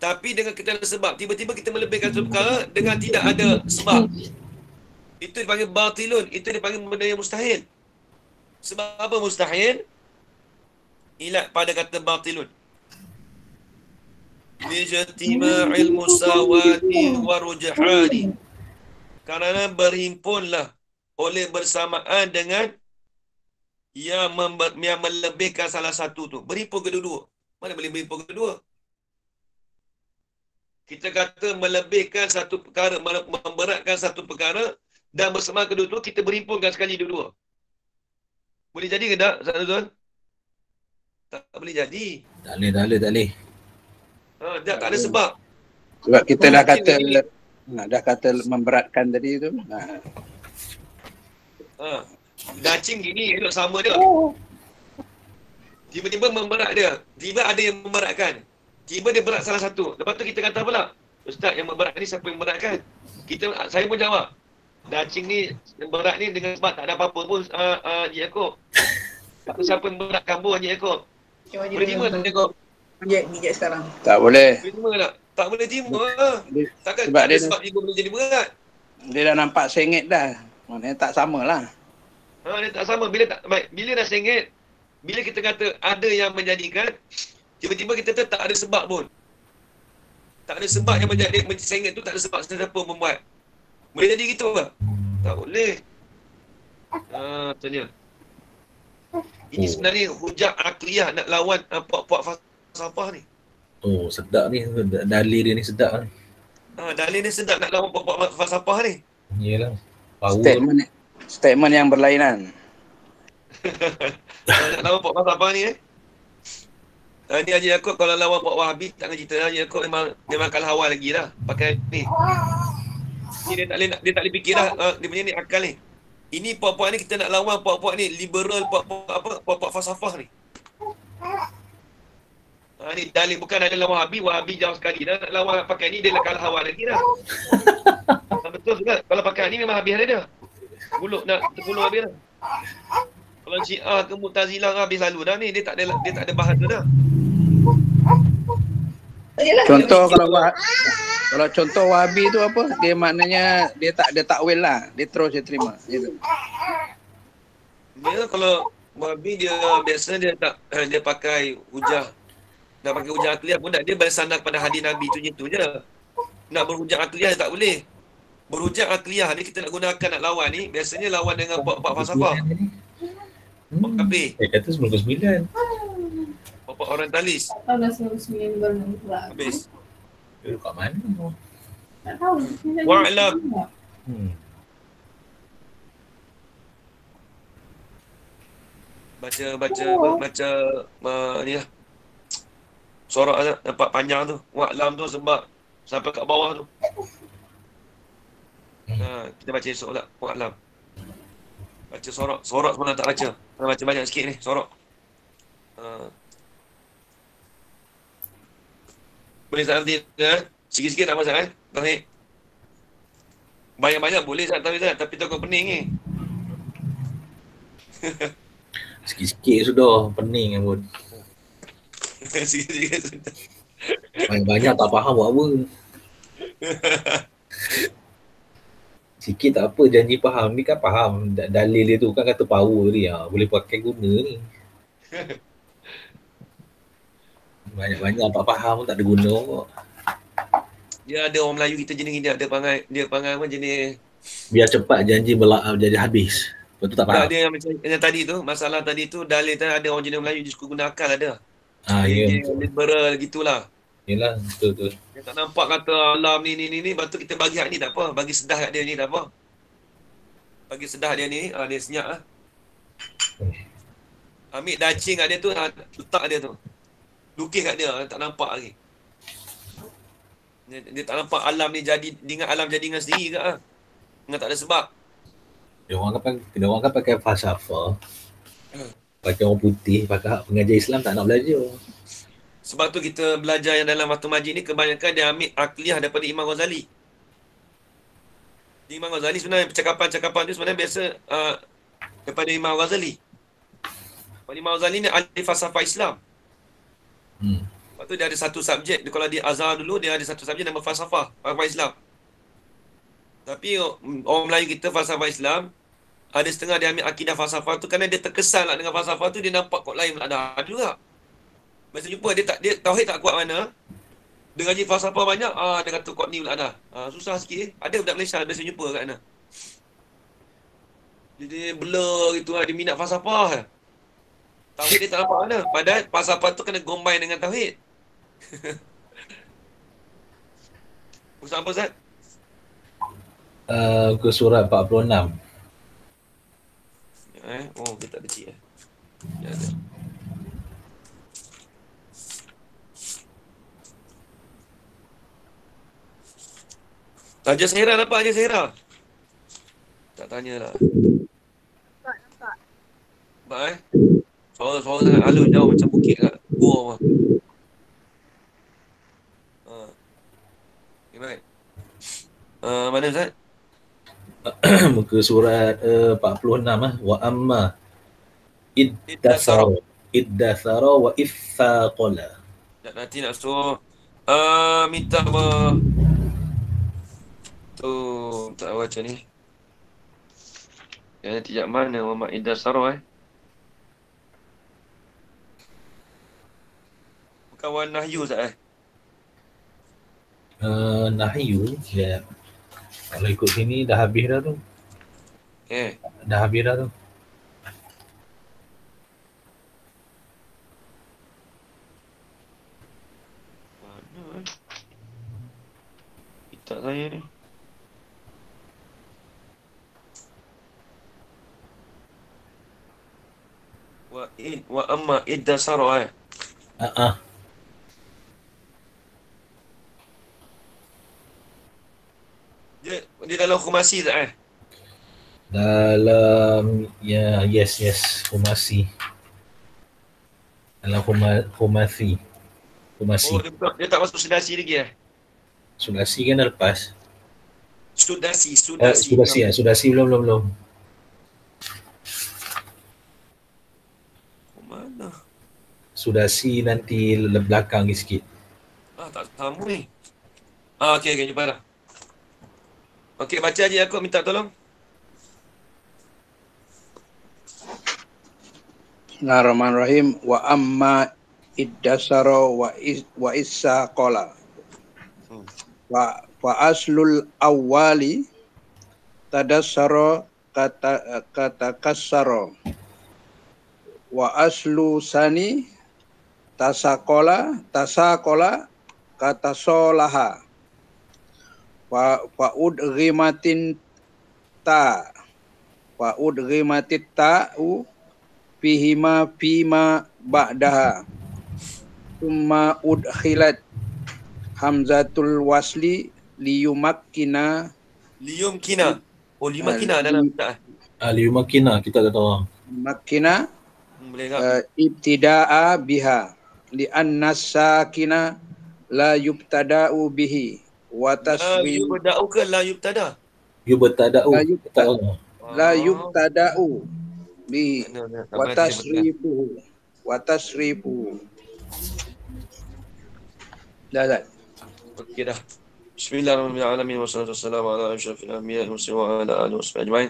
Tapi dengan kita ada sebab. Tiba-tiba kita melebihkan satu perkara dengan tidak ada sebab. Itu dipanggil batilun. Itu dipanggil benda yang mustahil. Sebab apa mustahil? Ilat pada kata batilun. ilmu sawati warujahani. Kerana berhimpunlah oleh bersamaan dengan yang, member, yang melebihkan salah satu tu. Berhimpun kedua-dua. Mana boleh berhimpun kedua? Kita kata melebihkan satu perkara, memberatkan satu perkara dan bersama kedua-dua kita berhimpunkan sekali dua-dua. Boleh jadi ke tak Ustaz Nuzul? Tak boleh jadi. Tak boleh, tak boleh, tak boleh. Ha, dia, tak, tak ada sebab. Sebab kita dah kata nak ha, dah kata memberatkan tadi tu. Ha. Ha. Dacing gini elok sama dia. Oh. Tiba-tiba memberat dia. Tiba ada yang memberatkan. Tiba dia berat salah satu. Lepas tu kita kata pula, "Ustaz yang memberatkan ni siapa yang memberatkan?" Kita saya pun jawab, Dacing ni berat ni dengan sebab tak ada apa-apa pun uh, uh, Haji Yaakob. Aku siapa yang berat kambuh Haji Yaakob. Boleh terima tak Yaakob? Bijak, sekarang. Tak boleh. Boleh terima tak? Tak boleh terima. Ah. Takkan sebab dia, sebab dia, dia boleh jadi berat. Dia dah nampak sengit dah. Maksudnya tak sama lah. Ha, dia tak sama. Bila tak baik, bila dah sengit, bila kita kata ada yang menjadikan, tiba-tiba kita kata tak ada sebab pun. Tak ada sebab yang menjadi sengit tu, tak ada sebab pun, membuat. Boleh jadi gitu ke? Tak boleh. Ah, tanya. Ah, Ini oh. sebenarnya hujah akliah ya nak lawan uh, puak-puak falsafah ni. Oh, sedap ni. Dalil dia ni sedap ni. Ah, dalil ni sedap nak lawan puak-puak falsafah ni. Yalah. Power. Statement, statement yang berlainan. Ah, nak lawan puak falsafah ni eh. Uh, ni Haji Yaakob kalau lawan Pak Wahabi tak nak cerita lah. Haji Yaakob memang, memang kalah awal lagi lah pakai ni ni dia tak boleh dia tak boleh fikirlah uh, dia punya ni akal ni. Ini puak-puak ni kita nak lawan puak-puak ni liberal puak-puak apa puak-puak falsafah ni. Ha, ni dalil bukan ada lawan Habib, Wahabi jauh sekali. Dah nak lawan pakai ni, dia nak kalah awal lagi dah. Ha, betul juga. Kalau pakai ni memang habis hari dia. Buluk nak terpuluh habis dah. Kalau Syiah ke Mu'tazilah habis lalu dah ni, dia tak ada, dia tak ada bahasa dah. Contoh kalau wah, kalau contoh wabi tu apa? Dia maknanya dia tak dia tak will lah. Dia terus dia terima. Dia kalau wabi dia biasanya dia tak eh, dia pakai hujah. Nak pakai hujah akliah pun tak. Dia bersandar pada hadis Nabi tu je tu je. Nak berhujah akliah tak boleh. Berhujah akliah ni kita nak gunakan nak lawan ni. Biasanya lawan dengan buat-buat falsafah. Hmm. Pak Kapi. Dia kata Bapak orang talis. Tak sembilan bulan pula. Habis. Duduk kat mana? Tak tahu. Wah, I hmm. Baca, baca, baca, uh, ni lah. Sorak lah, nampak panjang tu. Wah, lam tu sebab sampai kat bawah tu. Hmm. Ha, kita baca esok pula, wah, lam. Baca sorak, sorak sebenarnya tak baca. Kena baca banyak sikit ni, sorak. Uh, Boleh salam dia. Ya, eh? Sikit-sikit tak masalah. Eh? Banyak-banyak boleh tak tahu tak. Tapi takut pening ni. Eh. Sikit-sikit sudah pening kan pun. Banyak-banyak tak faham buat apa. Sikit tak apa janji faham ni kan faham dalil dia tu kan kata power ni ha. boleh pakai guna ni banyak-banyak tak faham pun tak ada guna dia ada orang Melayu kita jenis dia ada pangai dia pangai pun jenis biar cepat janji belak jadi habis Lepas tu tak faham. Tak yang macam yang tadi tu, masalah tadi tu dalil tadi ada orang jenis Melayu dia suka guna akal ada. Ha ah, ya. Liberal gitulah. Yalah, betul tu. Dia tak nampak kata alam ni ni ni ni, lepas kita bagi hak ni tak apa, bagi sedah kat dia ni tak apa. Bagi sedah dia ni, ah, dia senyap ah. Eh. Ambil dacing kat dia tu, ah, letak dia tu lukis kat dia tak nampak lagi dia, dia tak nampak alam ni jadi dengan alam jadi dengan sendiri ke ah tak ada sebab dia orang kan dia orang kan pakai falsafah hmm. pakai orang putih pakai hak pengajar Islam tak nak belajar sebab tu kita belajar yang dalam waktu majlis ni kebanyakan dia ambil akliah daripada Imam Ghazali di Imam Ghazali sebenarnya percakapan-percakapan tu sebenarnya biasa uh, daripada Imam Ghazali. Imam Ghazali ni ahli falsafah Islam. Hmm. Lepas tu dia ada satu subjek, dia, kalau dia azhar dulu dia ada satu subjek nama falsafah, falsafah Islam. Tapi orang Melayu kita falsafah Islam, ada setengah dia ambil akidah falsafah tu kerana dia terkesan lah dengan falsafah tu, dia nampak kot lain ada juga. Masa jumpa dia tak dia tauhid tak kuat mana, dia ngaji falsafah banyak, ah dia kata kot ni pula ada. Ah, susah sikit eh. Ada budak Malaysia, biasa jumpa kat mana. Dia, dia blur gitu lah, dia minat falsafah lah. Tauhid dia tak dapat mana. Padahal pasal tu kena gombai dengan Tauhid. Ustaz apa Ustaz? Uh, ke surat 46. Eh? Oh, kita tak ada eh. Ya, ada. Raja Sehera dapat Raja Sehera? Tak tanya lah. Nampak, nampak. Nampak eh? Seorang-seorang dekat lalu jauh macam bukit kat gua apa. Ha. Uh, mana Ustaz? Muka surat uh, 46 ah. Wa amma iddasara iddasara wa ifaqala. Tak nanti nak suruh uh, minta apa? Tu tak baca ni. Ya tiap mana wa ma iddasara eh. kawan Nahyu tak? eh? Uh, Nahyu, ya. Yeah. Kalau ikut sini dah habis dah tu. Eh. Dah habis dah tu. Mana eh? Tak saya ni. Wa in wa amma idda sara eh? Ah Ah. dia, dia dalam kumasi tak eh? Dalam ya yes yes kumasi, Dalam kumasi kumasi. Oh, dia, dia tak masuk sedasi lagi ya? eh. Sudasi kan dah lepas. Sudasi, eh, sudasi. Eh, sudasi ya, sudasi belum belum belum. Mana? si nanti lebelakang sikit. Ah tak tahu ni. Ah okey okey jumpa dah. Okey, baca Haji aku minta tolong. Rahim Wa amma iddasara wa is, wa issa qala. Wa fa aslul awwali tadassara kata kata kasara. Wa aslu sani tasakola tasakola kata solaha. Ud rimatin ta. Fa'ud rimatin ta'u fihima fima ba'daha. Ud udkhilat hamzatul wasli liyumakkina. Liyumkina. Oh, liyumakkina dalam kita. Eh? Ah, liyumakkina, kita kata orang. Makkina. Uh, ibtida'a biha. Li'an nasakina la yubtada'u bihi wa taswil la yubtada'u ke la yubtada yubtada'u la yubtada'u lah, la yubtada'u bi wa tasribu wa tasribu dah dah okey dah Bismillahirrahmanirrahim wassalatu wassalamu ala asyrafil anbiya wal mursalin wa ala alihi wasahbihi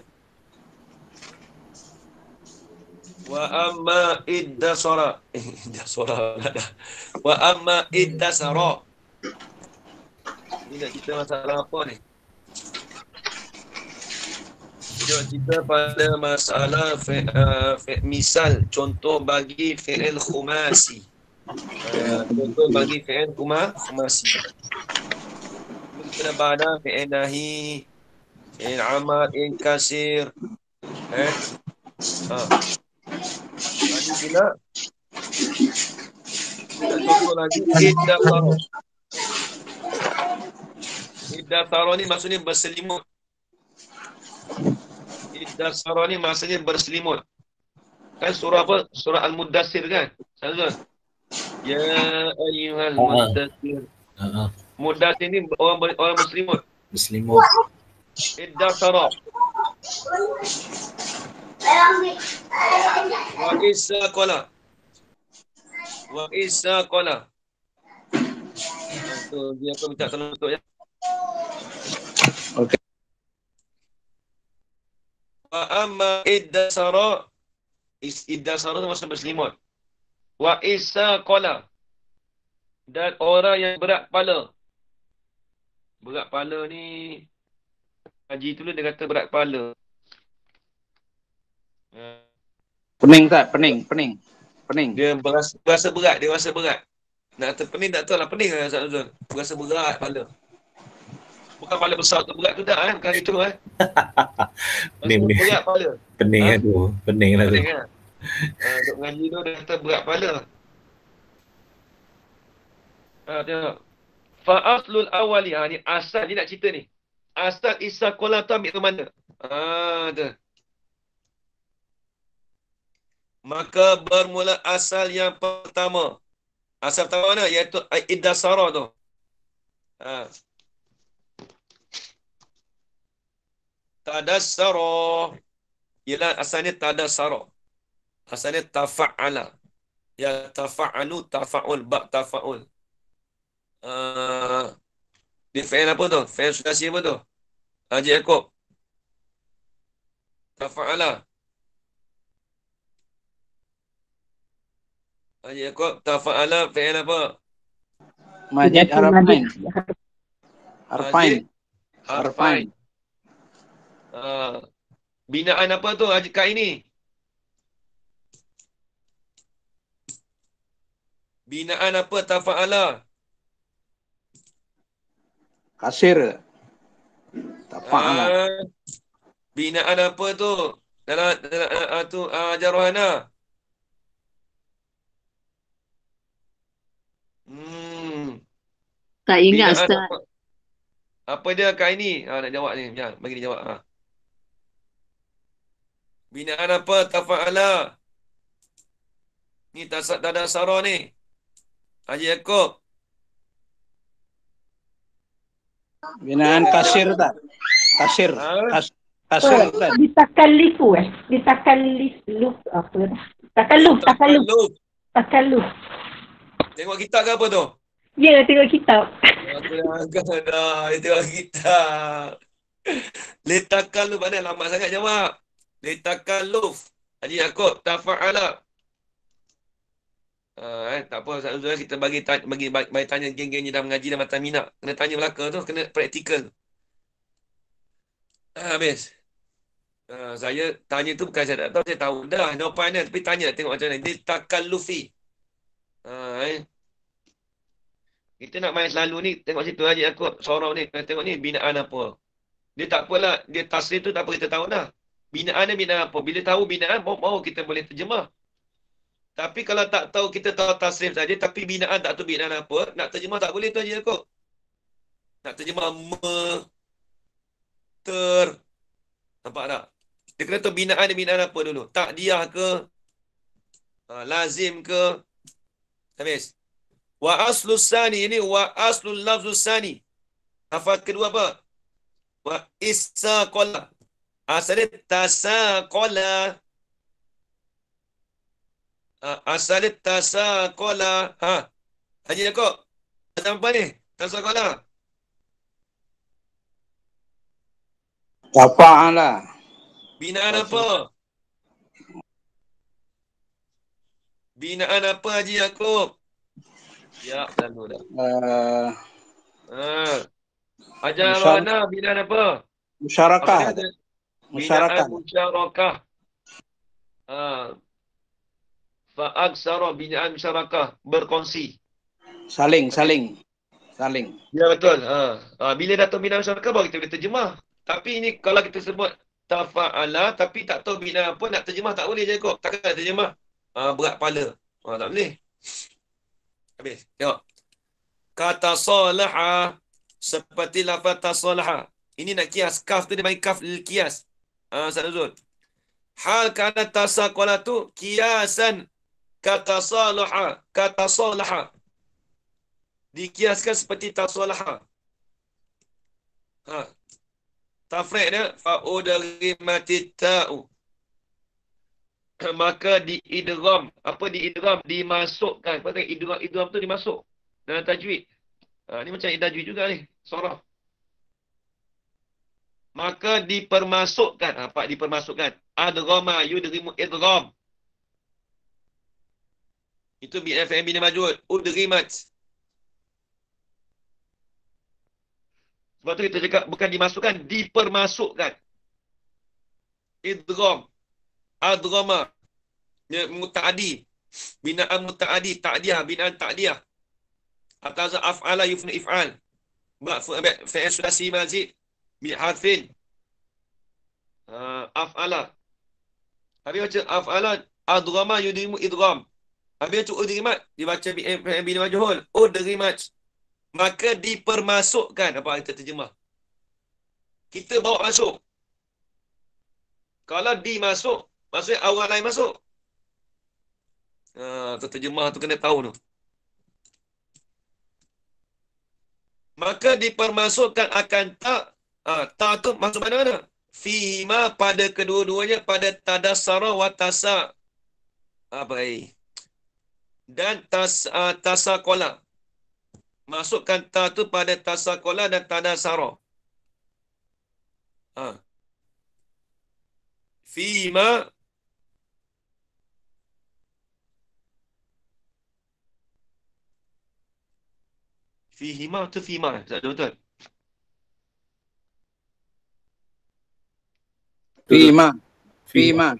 wa amma iddasara iddasara wa amma iddasara Ni nak cerita masalah apa ni? Kita cerita pada masalah fi, uh, fi, misal contoh bagi fi'il khumasi. Uh, contoh bagi fi'il kuma, khumasi. Kita pada fi'il nahi, fi'il amat, fi'il kasir. Eh? Ha. Lagi pula. Kita contoh lagi. Kita tahu. Idda taro ni maksudnya berselimut. Idda taro ni maksudnya berselimut. Kan surah apa? Surah Al-Mudassir kan? Salah kan? Ya ayuhal oh, ah. mudassir. uh ah, ah. Mudassir ni orang, orang berselimut. Berselimut. Idda taro. Wa isa kola. Wa isa kola. Dia pun minta tolong untuk ya. Okay. Wa amma iddasara iddasara itu maksudnya berselimut. Wa isa qala dan orang yang berat kepala. Berat kepala ni Haji tu dia kata berat kepala. Pening tak? Pening, pening. Pening. Dia berasa, berasa berat, dia rasa berat. Nak kata pening tak tahu lah, pening lah Ustaz Nuzul. Berasa berat kepala. Bukan kepala besar tu berat ke tak kan? Kali tu kan? pening pening. Berat kepala. Pening ha? tu. Pening lah tu. Eh. Eh, kan? ngaji tu dia kata berat kepala. Ha, tengok. Fa'aslul awali. Ha, ni asal. Ni nak cerita ni. Asal Isa Kuala tu ambil ke mana? Ha, tu. Maka bermula asal yang pertama. Asal pertama mana? Iaitu Iddasara tu. Ha. tadassara ialah asalnya tadassara asalnya tafa'ala ya tafa'anu tafa'ul ba tafa'ul uh, ah, di fan apa tu fan sudasi apa tu Haji ah, ekop, tafa'ala Haji ah, ekop, tafa'ala fan apa Majid Arafain Arafain Arafain Ah, binaan apa tu Haji Kai ni? Binaan apa Tafa'ala? Kasir. Tafa'ala. Ah, binaan apa tu? Dalam, dalam uh, tu uh, Jaruhana. Hmm. Tak ingat Ustaz. Apa, dia Kak ini? Ha, nak jawab ni. Ya, bagi dia jawab. Ha. Binaan apa? Tafa'ala. Ni tanda sarah ni. Haji Yaakob. Binaan kasir tak? Kasir. Ha? Kasir. Ditakan lifu eh. Ditakan lifu. Apa dah? Takaluf, takaluf. Takaluf. Tengok kitab ke apa tu? Ya, yeah, tengok kitab. Tengok kitab dah. Tengok kitab. Letakkan tu mana lama sangat jawab litakalluf Haji Yaakob tafa'ala Uh, eh, tak apa Ustaz Uzzul, kita bagi bagi bagi tanya geng-geng yang dah mengaji dan matan minat. Kena tanya Melaka tu, kena praktikal. Uh, habis. Uh, saya tanya tu bukan saya tak tahu, saya tahu. Dah, no final. Tapi tanya, tengok macam mana. Dia takal Luffy. Uh, eh. Kita nak main selalu ni, tengok situ Haji Yaakob, sorong ni, tengok ni binaan apa. Dia tak apalah, dia tasrih tu tak apa, kita tahu dah. Binaan ni binaan apa? Bila tahu binaan, mau kita boleh terjemah. Tapi kalau tak tahu, kita tahu tasrif saja. Tapi binaan tak tahu binaan apa. Nak terjemah tak boleh tu aja kok. Nak terjemah me, ter. Nampak tak? kita kena tahu binaan ni binaan apa dulu. Tak dia ke? Ah, lazim ke? Habis. Wa aslus sani. Ini wa aslul lafzus sani. Hafal kedua apa? Wa istaqallah. Asalit tasaqala. Ah, Asalit tasaqala. Ha. Haji Yaakob. Ada apa ni? Tasaqala. Apa lah. Binaan apa? Binaan apa Haji Yaakob? Ya, lalu dah. Uh, ha. Ajar Insya... binaan apa? Masyarakat. Apa Musyarakah. Musyarakah. fa'ak Fa'aksara bina'an musyarakah. Berkongsi. Saling, saling. Saling. Ya betul. Ha. ha bila datang bina'an musyarakah baru kita boleh terjemah. Tapi ini kalau kita sebut tafa'ala tapi tak tahu bina pun nak terjemah tak boleh je kok. Takkan nak terjemah. Ha, berat kepala. Ha, tak boleh. Habis. Tengok. Kata salaha. Seperti lafaz tasalaha. Ini nak kias. Kaf tu dia panggil kaf lil kias. Ah, Ustaz Azul. Hal kana tasaqalatu kiasan katasalaha. Katasalaha. Dikiaskan seperti tasalaha. Ha. Tafrik dia. Fa'udarimati ta'u. Maka diidram. Apa diidram? Dimasukkan. Kata idram, idram tu dimasuk. Dalam tajwid. Ha, ni macam idajwid juga ni. Sorah maka dipermasukkan apa ha, dipermasukkan adroma yudrimu idram itu bi fa bi majud udrimat sebab tu kita cakap bukan dimasukkan dipermasukkan idrom adroma ya mutaadi binaan mutaadi ta'diyah binaan ta'diyah atau af'ala yufnu if'al ba fa'il sudah si mazid mihasin uh, ah, afala habis baca afala adrama ah, yudrimu idram habis baca udrimat oh, dibaca eh, bin majhul udrimat oh, maka dipermasukkan apa kita terjemah kita bawa masuk kalau dimasuk maksudnya awal lain masuk uh, terjemah tu kena tahu tu maka dipermasukkan akan tak Ah, ha, ta tu maksud mana mana? Fima pada kedua-duanya pada tadasara wa tasa. Apa ha, Dan tas uh, tasakola. Masukkan ta tu pada tasakola dan tadasara. Ha. Fima Fihima tu fima. Tak betul-betul. Fima. Fima.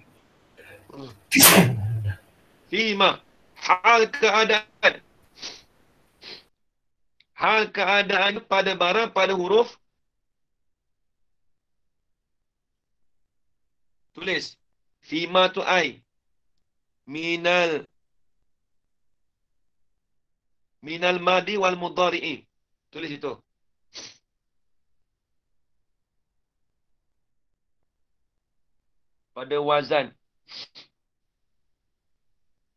Fima. Hal keadaan. Hal keadaan pada barang, pada huruf. Tulis. Fima tu ay, Minal. Minal madi wal mudari'i. Tulis itu. pada wazan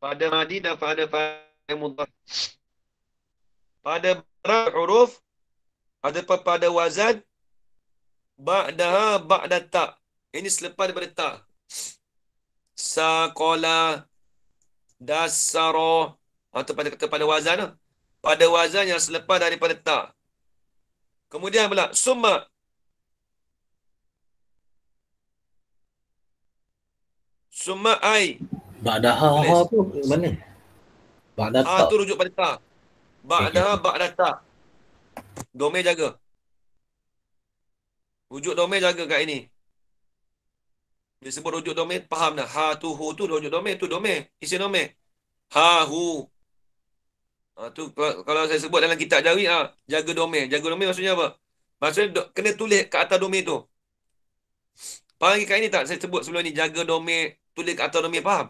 pada madi dan pada fa'il mudhaf pada huruf ada pada wazan ba'da ba'da ta ini selepas daripada ta saqala dasara ha, atau pada kata pada wazan pada wazan yang selepas daripada ta kemudian pula summa Suma ai. Ba'da ha ha tu mana? Ba'da ah, ta. Ha tu rujuk pada ta. Ba'da ha ba'da ta. Domain jaga. Rujuk domain jaga kat ini. Dia sebut rujuk domain, faham dah. Ha tu hu tu rujuk domain, tu domain. Isi domain. Ha hu. Ha, tu kalau saya sebut dalam kitab Jawi ha, jaga domain. Jaga domain maksudnya apa? Maksudnya do, kena tulis kat atas domain tu. Faham lagi kat ini tak? Saya sebut sebelum ni, jaga domain pelik autonomi faham?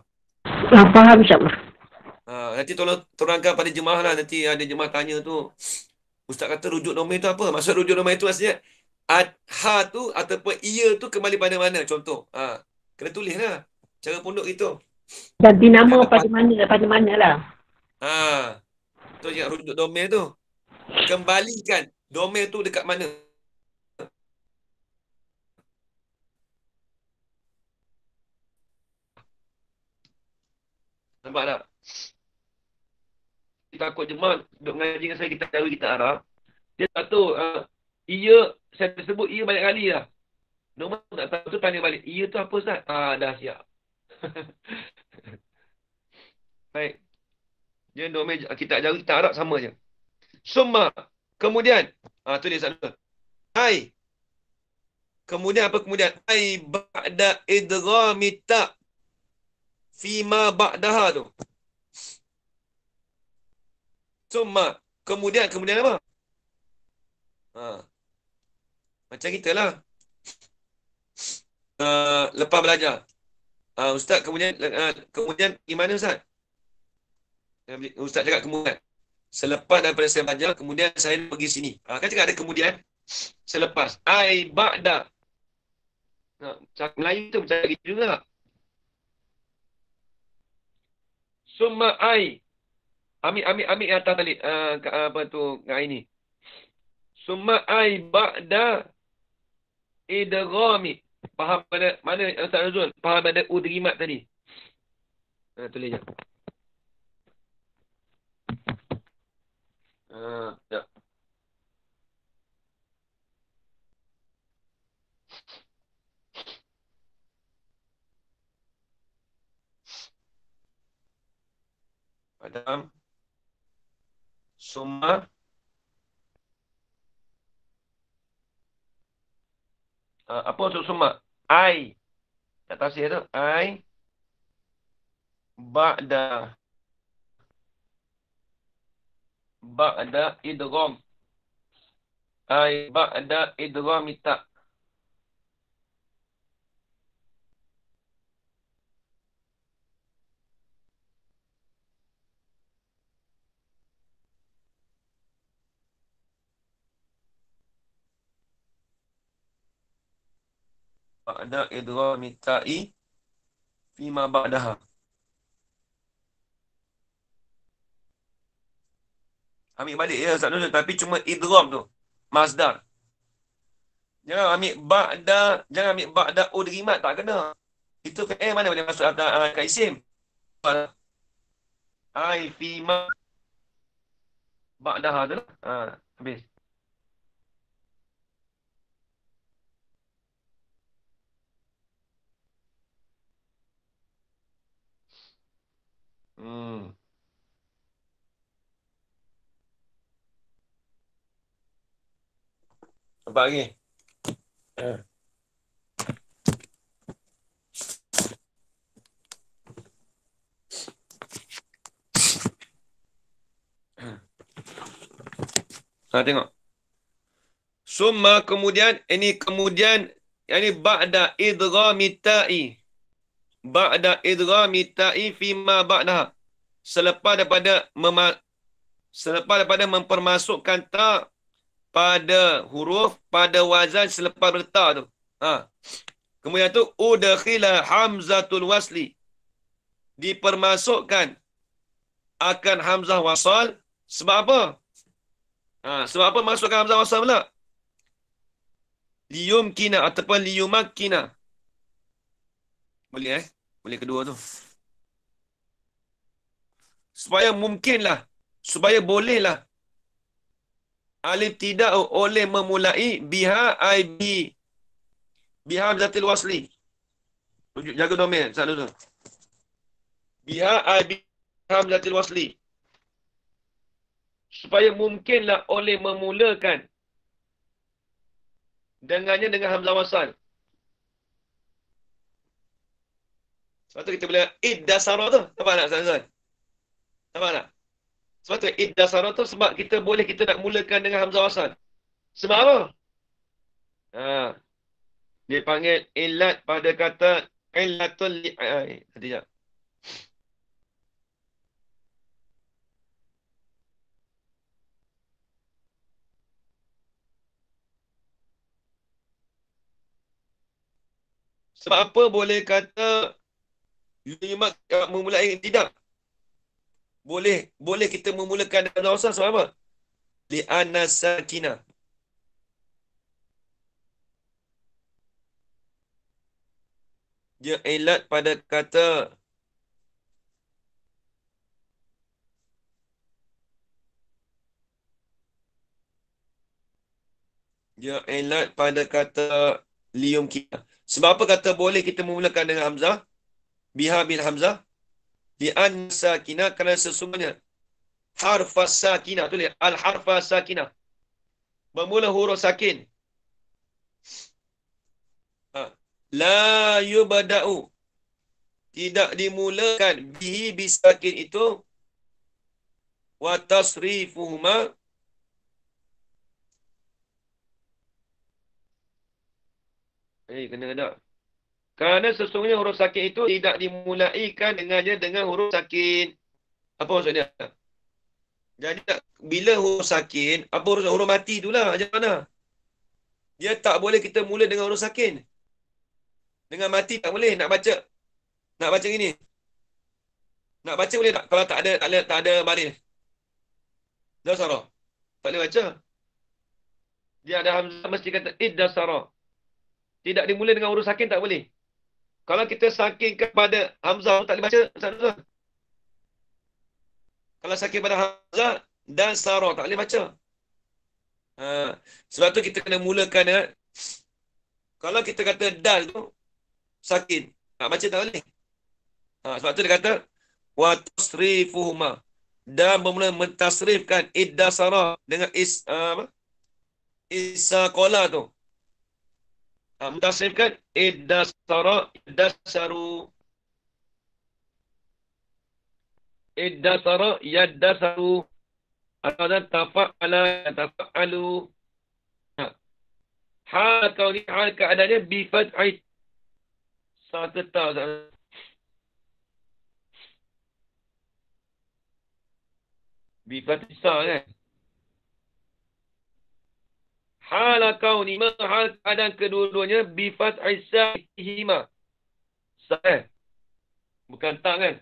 Ah, faham Siapa? Ha, ah, nanti tolong terangkan pada jemaah lah. Nanti ada jemaah tanya tu. Ustaz kata rujuk nomor itu apa? Maksud rujuk nomor itu maksudnya ad ha tu ataupun ia tu kembali pada mana contoh. Ha, kena tulis lah. Cara pondok itu. Ganti nama ha, pada mana, pada mana lah. Ha, ah, tu yang rujuk domain tu. Kembalikan domain tu dekat mana. Nampak tak? Kita takut jemaat duduk ngaji dengan saya, kita tahu kita Arab. Dia tak tahu. Uh, ia, saya tersebut ia banyak kali lah. Nombor tak tahu tu tanya balik. Ia tu apa Ustaz? Ah, dah siap. Baik. Dia no major. Kita ajar kita Arab sama je. Summa. Kemudian. Ah, tu dia salah. Hai. Kemudian apa kemudian? Hai ba'da idgha mitak. Fima ba'daha tu. Summa. Kemudian, kemudian apa? Ha. Macam kita lah. Uh, lepas belajar. Uh, Ustaz, kemudian uh, kemudian gimana Ustaz? Ustaz cakap kemudian. Selepas daripada saya belajar, kemudian saya pergi sini. Uh, kan cakap ada kemudian. Selepas. Ai ba'da. Melayu tu macam gitu juga. Uh, summa ai ami ami ami atas tadi uh, ah, ah, apa tu ngai ni summa ai ba'da idghami faham pada mana ustaz Azul faham pada udrimat tadi ha uh, tulis je ha uh, ya Adam Suma uh, ah, Apa maksud Suma? I Tak tahu saya tu I Ba'da Ba'da idrom I ba'da idromita ba'da idra mita'i fi ma ba'daha. Ambil balik ya Ustaz Nuzul. Tapi cuma idram tu. Masdar. Jangan ambil ba'da. Jangan ambil ba'da udrimat. Tak kena. Itu fi'i eh, mana boleh masuk atas uh, kat isim. Ai fi ma ba'daha tu lah. Ha, habis. Hmm. Nampak lagi? Ha. Ha, tengok. Summa kemudian, ini kemudian, ini ba'da idhra mita'i ba'da idrami ta'ifi ma ba'da selepas daripada mema- selepas daripada mempermasukkan ta pada huruf pada wazan selepas berta tu ha kemudian tu udkhila hamzatul wasli dipermasukkan akan hamzah wasal sebab apa ha sebab apa masukkan hamzah wasal pula liyumkina ataupun liyumakkina boleh eh? Boleh kedua tu. Supaya mungkinlah. Supaya bolehlah. Alif tidak oleh memulai biha ib biha zatil wasli. Tunjuk jaga domain satu Biha ib biha zatil wasli. Supaya mungkinlah oleh memulakan dengannya dengan hamzah wasal. Sebab tu kita bila iddasara tu, nampak tak Zazan? Nampak tak? Sebab tu iddasara tu sebab kita boleh kita nak mulakan dengan Hamzah Wasan. Sebab apa? Ha. Dia panggil ilat pada kata ilatul li'ai. Sekejap. Sebab apa boleh kata menyimak memulai tidak boleh boleh kita memulakan dengan dosa sebab apa li anasakina dia elat pada kata dia elat pada kata liyum kita sebab apa kata boleh kita memulakan dengan hamzah biha bil hamzah di an sakina kerana sesungguhnya harfa sakinah tu al harfa sakinah, bermula huruf sakin ha. la yubda'u tidak dimulakan bihi bisakin itu wa tasrifuhuma Eh, kena ada. Kerana sesungguhnya huruf sakit itu tidak dimulaikan dengannya dengan huruf sakit. Apa maksudnya? Jadi bila huruf sakit, apa huruf, huruf mati lah macam mana? Dia tak boleh kita mula dengan huruf sakit. Dengan mati tak boleh nak baca. Nak baca gini. Nak baca boleh tak kalau tak ada tak ada tak ada baris? Dasara. Tak boleh baca. Dia ada hamzah mesti kata iddasara. Tidak dimulai dengan huruf sakin tak boleh. Kalau kita sakit kepada Hamzah, tak boleh baca. Tak kalau sakit kepada Hamzah dan Sarah, tak boleh baca. Ha, sebab tu kita kena mulakan eh, kalau kita kata dal tu sakit, tak ha, baca tak boleh. Ha, sebab tu dia kata wa tasrifuhuma dan bermula mentasrifkan iddah sarah dengan is uh, apa? isa tu. Ah, mutasrifkan iddasara dasaru iddasara yaddasaru atau dan tafa'ala tafa'alu ha. hal kau ni hal keadaannya bifat ait satu tau bifat isa kan hala kauni mahal keadaan kedua-duanya bifat aisyah isyahihima. Saya. Eh? Bukan tak kan?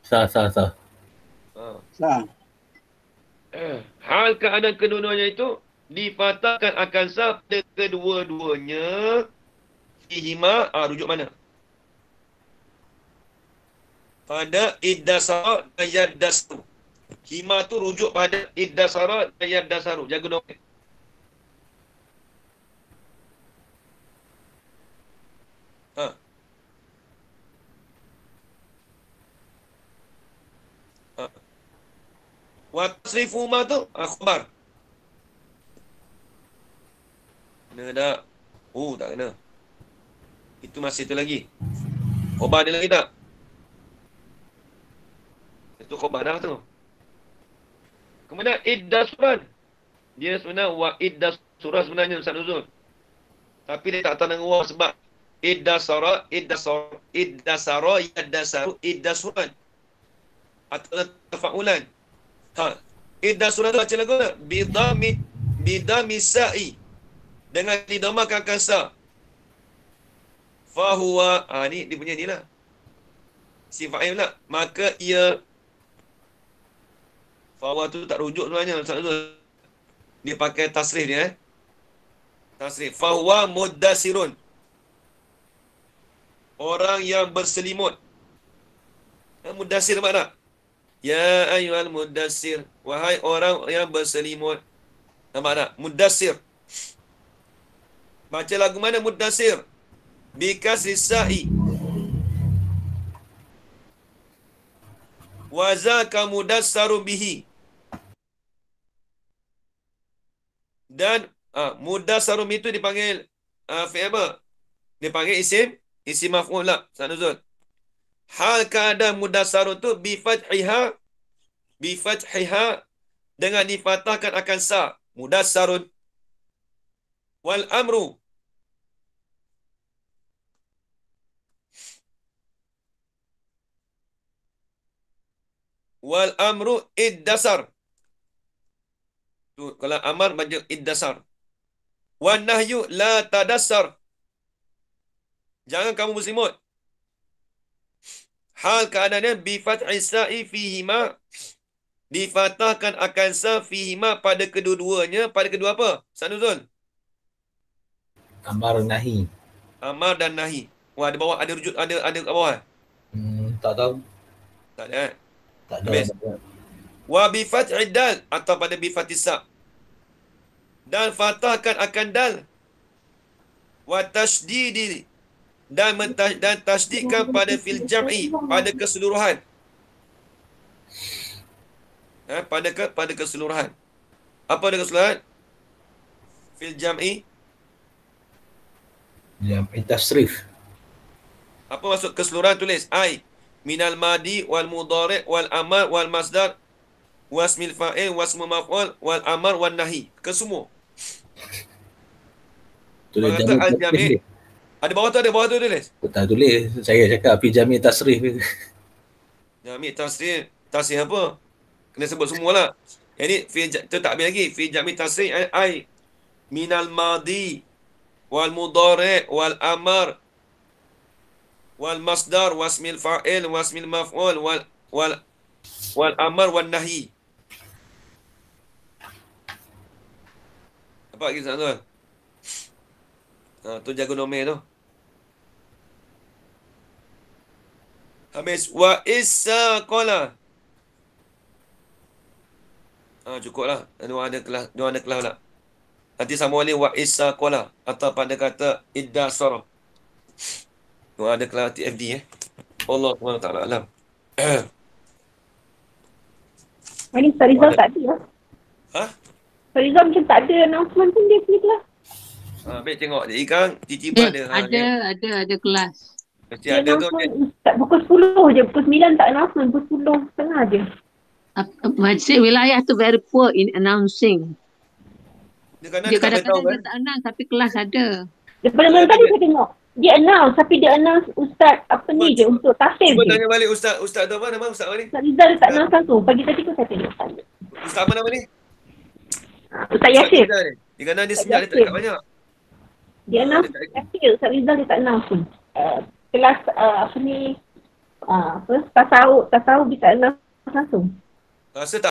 Sah, sah, sah. Ha. Sah. Eh, hal keadaan kedua-duanya itu dipatahkan akan sah pada kedua-duanya hima. ah, rujuk mana? Pada iddasa dan yaddasa. Hima tu rujuk pada iddasara dan yaddasaru. Jaga dong. Ha. Ha. Wa tasrifu ma tu akhbar. Ha, kena tak? Oh, tak kena. Itu masih tu lagi. Khobar ada lagi tak? Itu khobar dah tu. Kemudian iddah surat. Dia sebenarnya wa iddah surah sebenarnya Ustaz Nuzul. Tapi dia tak tahu tanda Allah sebab iddah surah, iddah surah, iddah surah, iddah surah, iddah surah. Atau tafa'ulan. Ha. Iddah surah tu macam lagu mana? Bidami, bidami sa'i. Dengan didamakan kasar. Fahuwa. Ha, ni dia punya ni lah. Sifat lah. Maka ia Fawa tu tak rujuk sebenarnya Ustaz Dia pakai tasrif dia eh. Tasrif. Fawa mudasirun. Orang yang berselimut. Eh, mudasir mana? Ya ayyuhal mudasir. Wahai orang yang berselimut. Apa makna? Mudasir. Baca lagu mana mudasir? Bikas risai. Waza zaka mudassaru dan uh, mudassaru itu dipanggil uh, fi'il apa dipanggil isim isim maf'ul lah sanuzul hal keadaan mudassaru tu bi fathiha bi fathiha dengan difatahkan akan sa mudassarun wal amru wal amru iddasar. Tu kalau amar majul iddasar. Wan nahyu la tadassar. Jangan kamu bersimut. Hal keadaannya bi fath'i sa'i fihi ma difatahkan akan sa fihi ma pada kedua-duanya pada kedua apa? Sanuzul. Amar nahi. Amar dan nahi. Wah ada bawah ada rujuk ada ada apa? Hmm, tak tahu. Tak ada. Eh? Tak ada. Wa bi fath dal atau pada bi fath Dan fatahkan akan dal. Wa tasdidi dan mentas dan tasdikkan pada fil jam'i pada keseluruhan. Eh, pada ke pada keseluruhan. Apa dengan keseluruhan? Fil jam'i. Jam'i tasrif. Apa maksud keseluruhan tulis? Aik. Min al madi wal mudhari wal amal wal masdar wasmil fa'il wasmu maf'ul wal amar wal nahi ke semua tulis jami al jami ada bawah tu ada bawah tu tulis oh, tak tulis saya cakap fi jami tasrif jami tasrif tasrif apa kena sebut semualah ini fi tu tak lagi fi jami tasrif ai minal madi wal mudhari wal amar wal masdar wasmil fa'il wasmil maf'ul wal wal wal amar wan nahi apa kita tu ha tu jago nomer tu habis wa isa qala ha cukuplah anu ada kelas dia ada kelas lah nanti sama ni wa isa qala atau pada kata idda sarah Tuan ada kelas hati FD eh. Allah SWT alam. Mana Ustaz Rizal tak ada lah. Ha? Ustaz macam tak ada announcement pun dia punya kelas. Ha, baik tengok. Jadi kan cici pun eh, ada. Ada, ada, ada, kelas. Mesti ada tu. Tak pukul 10 je. Pukul 9 tak announcement. Pukul 10 tengah je. Masjid wilayah tu very poor in announcing. Dia kadang-kadang dia, kan? tak eh. announce tapi kelas ada. Daripada mana tadi saya tengok. Dia announce tapi dia announce Ustaz apa ni je untuk tafsir je. Cuba tanya balik Ustaz. Ustaz tu apa nama Ustaz apa ni? Ustaz Rizal tak announce kan Pagi tadi pun saya tengok. Ustaz apa nama ni? Ustaz Yashir. Ustaz Rizal, dia kena dia sejak dia tak dekat banyak. Dia announce Yasir. Ustaz Rizal dia tak announce pun. Eh, kelas eh, apa ni. Uh, apa? Tasawuf. Tasawuf dia tak announce langsung. Rasa tak?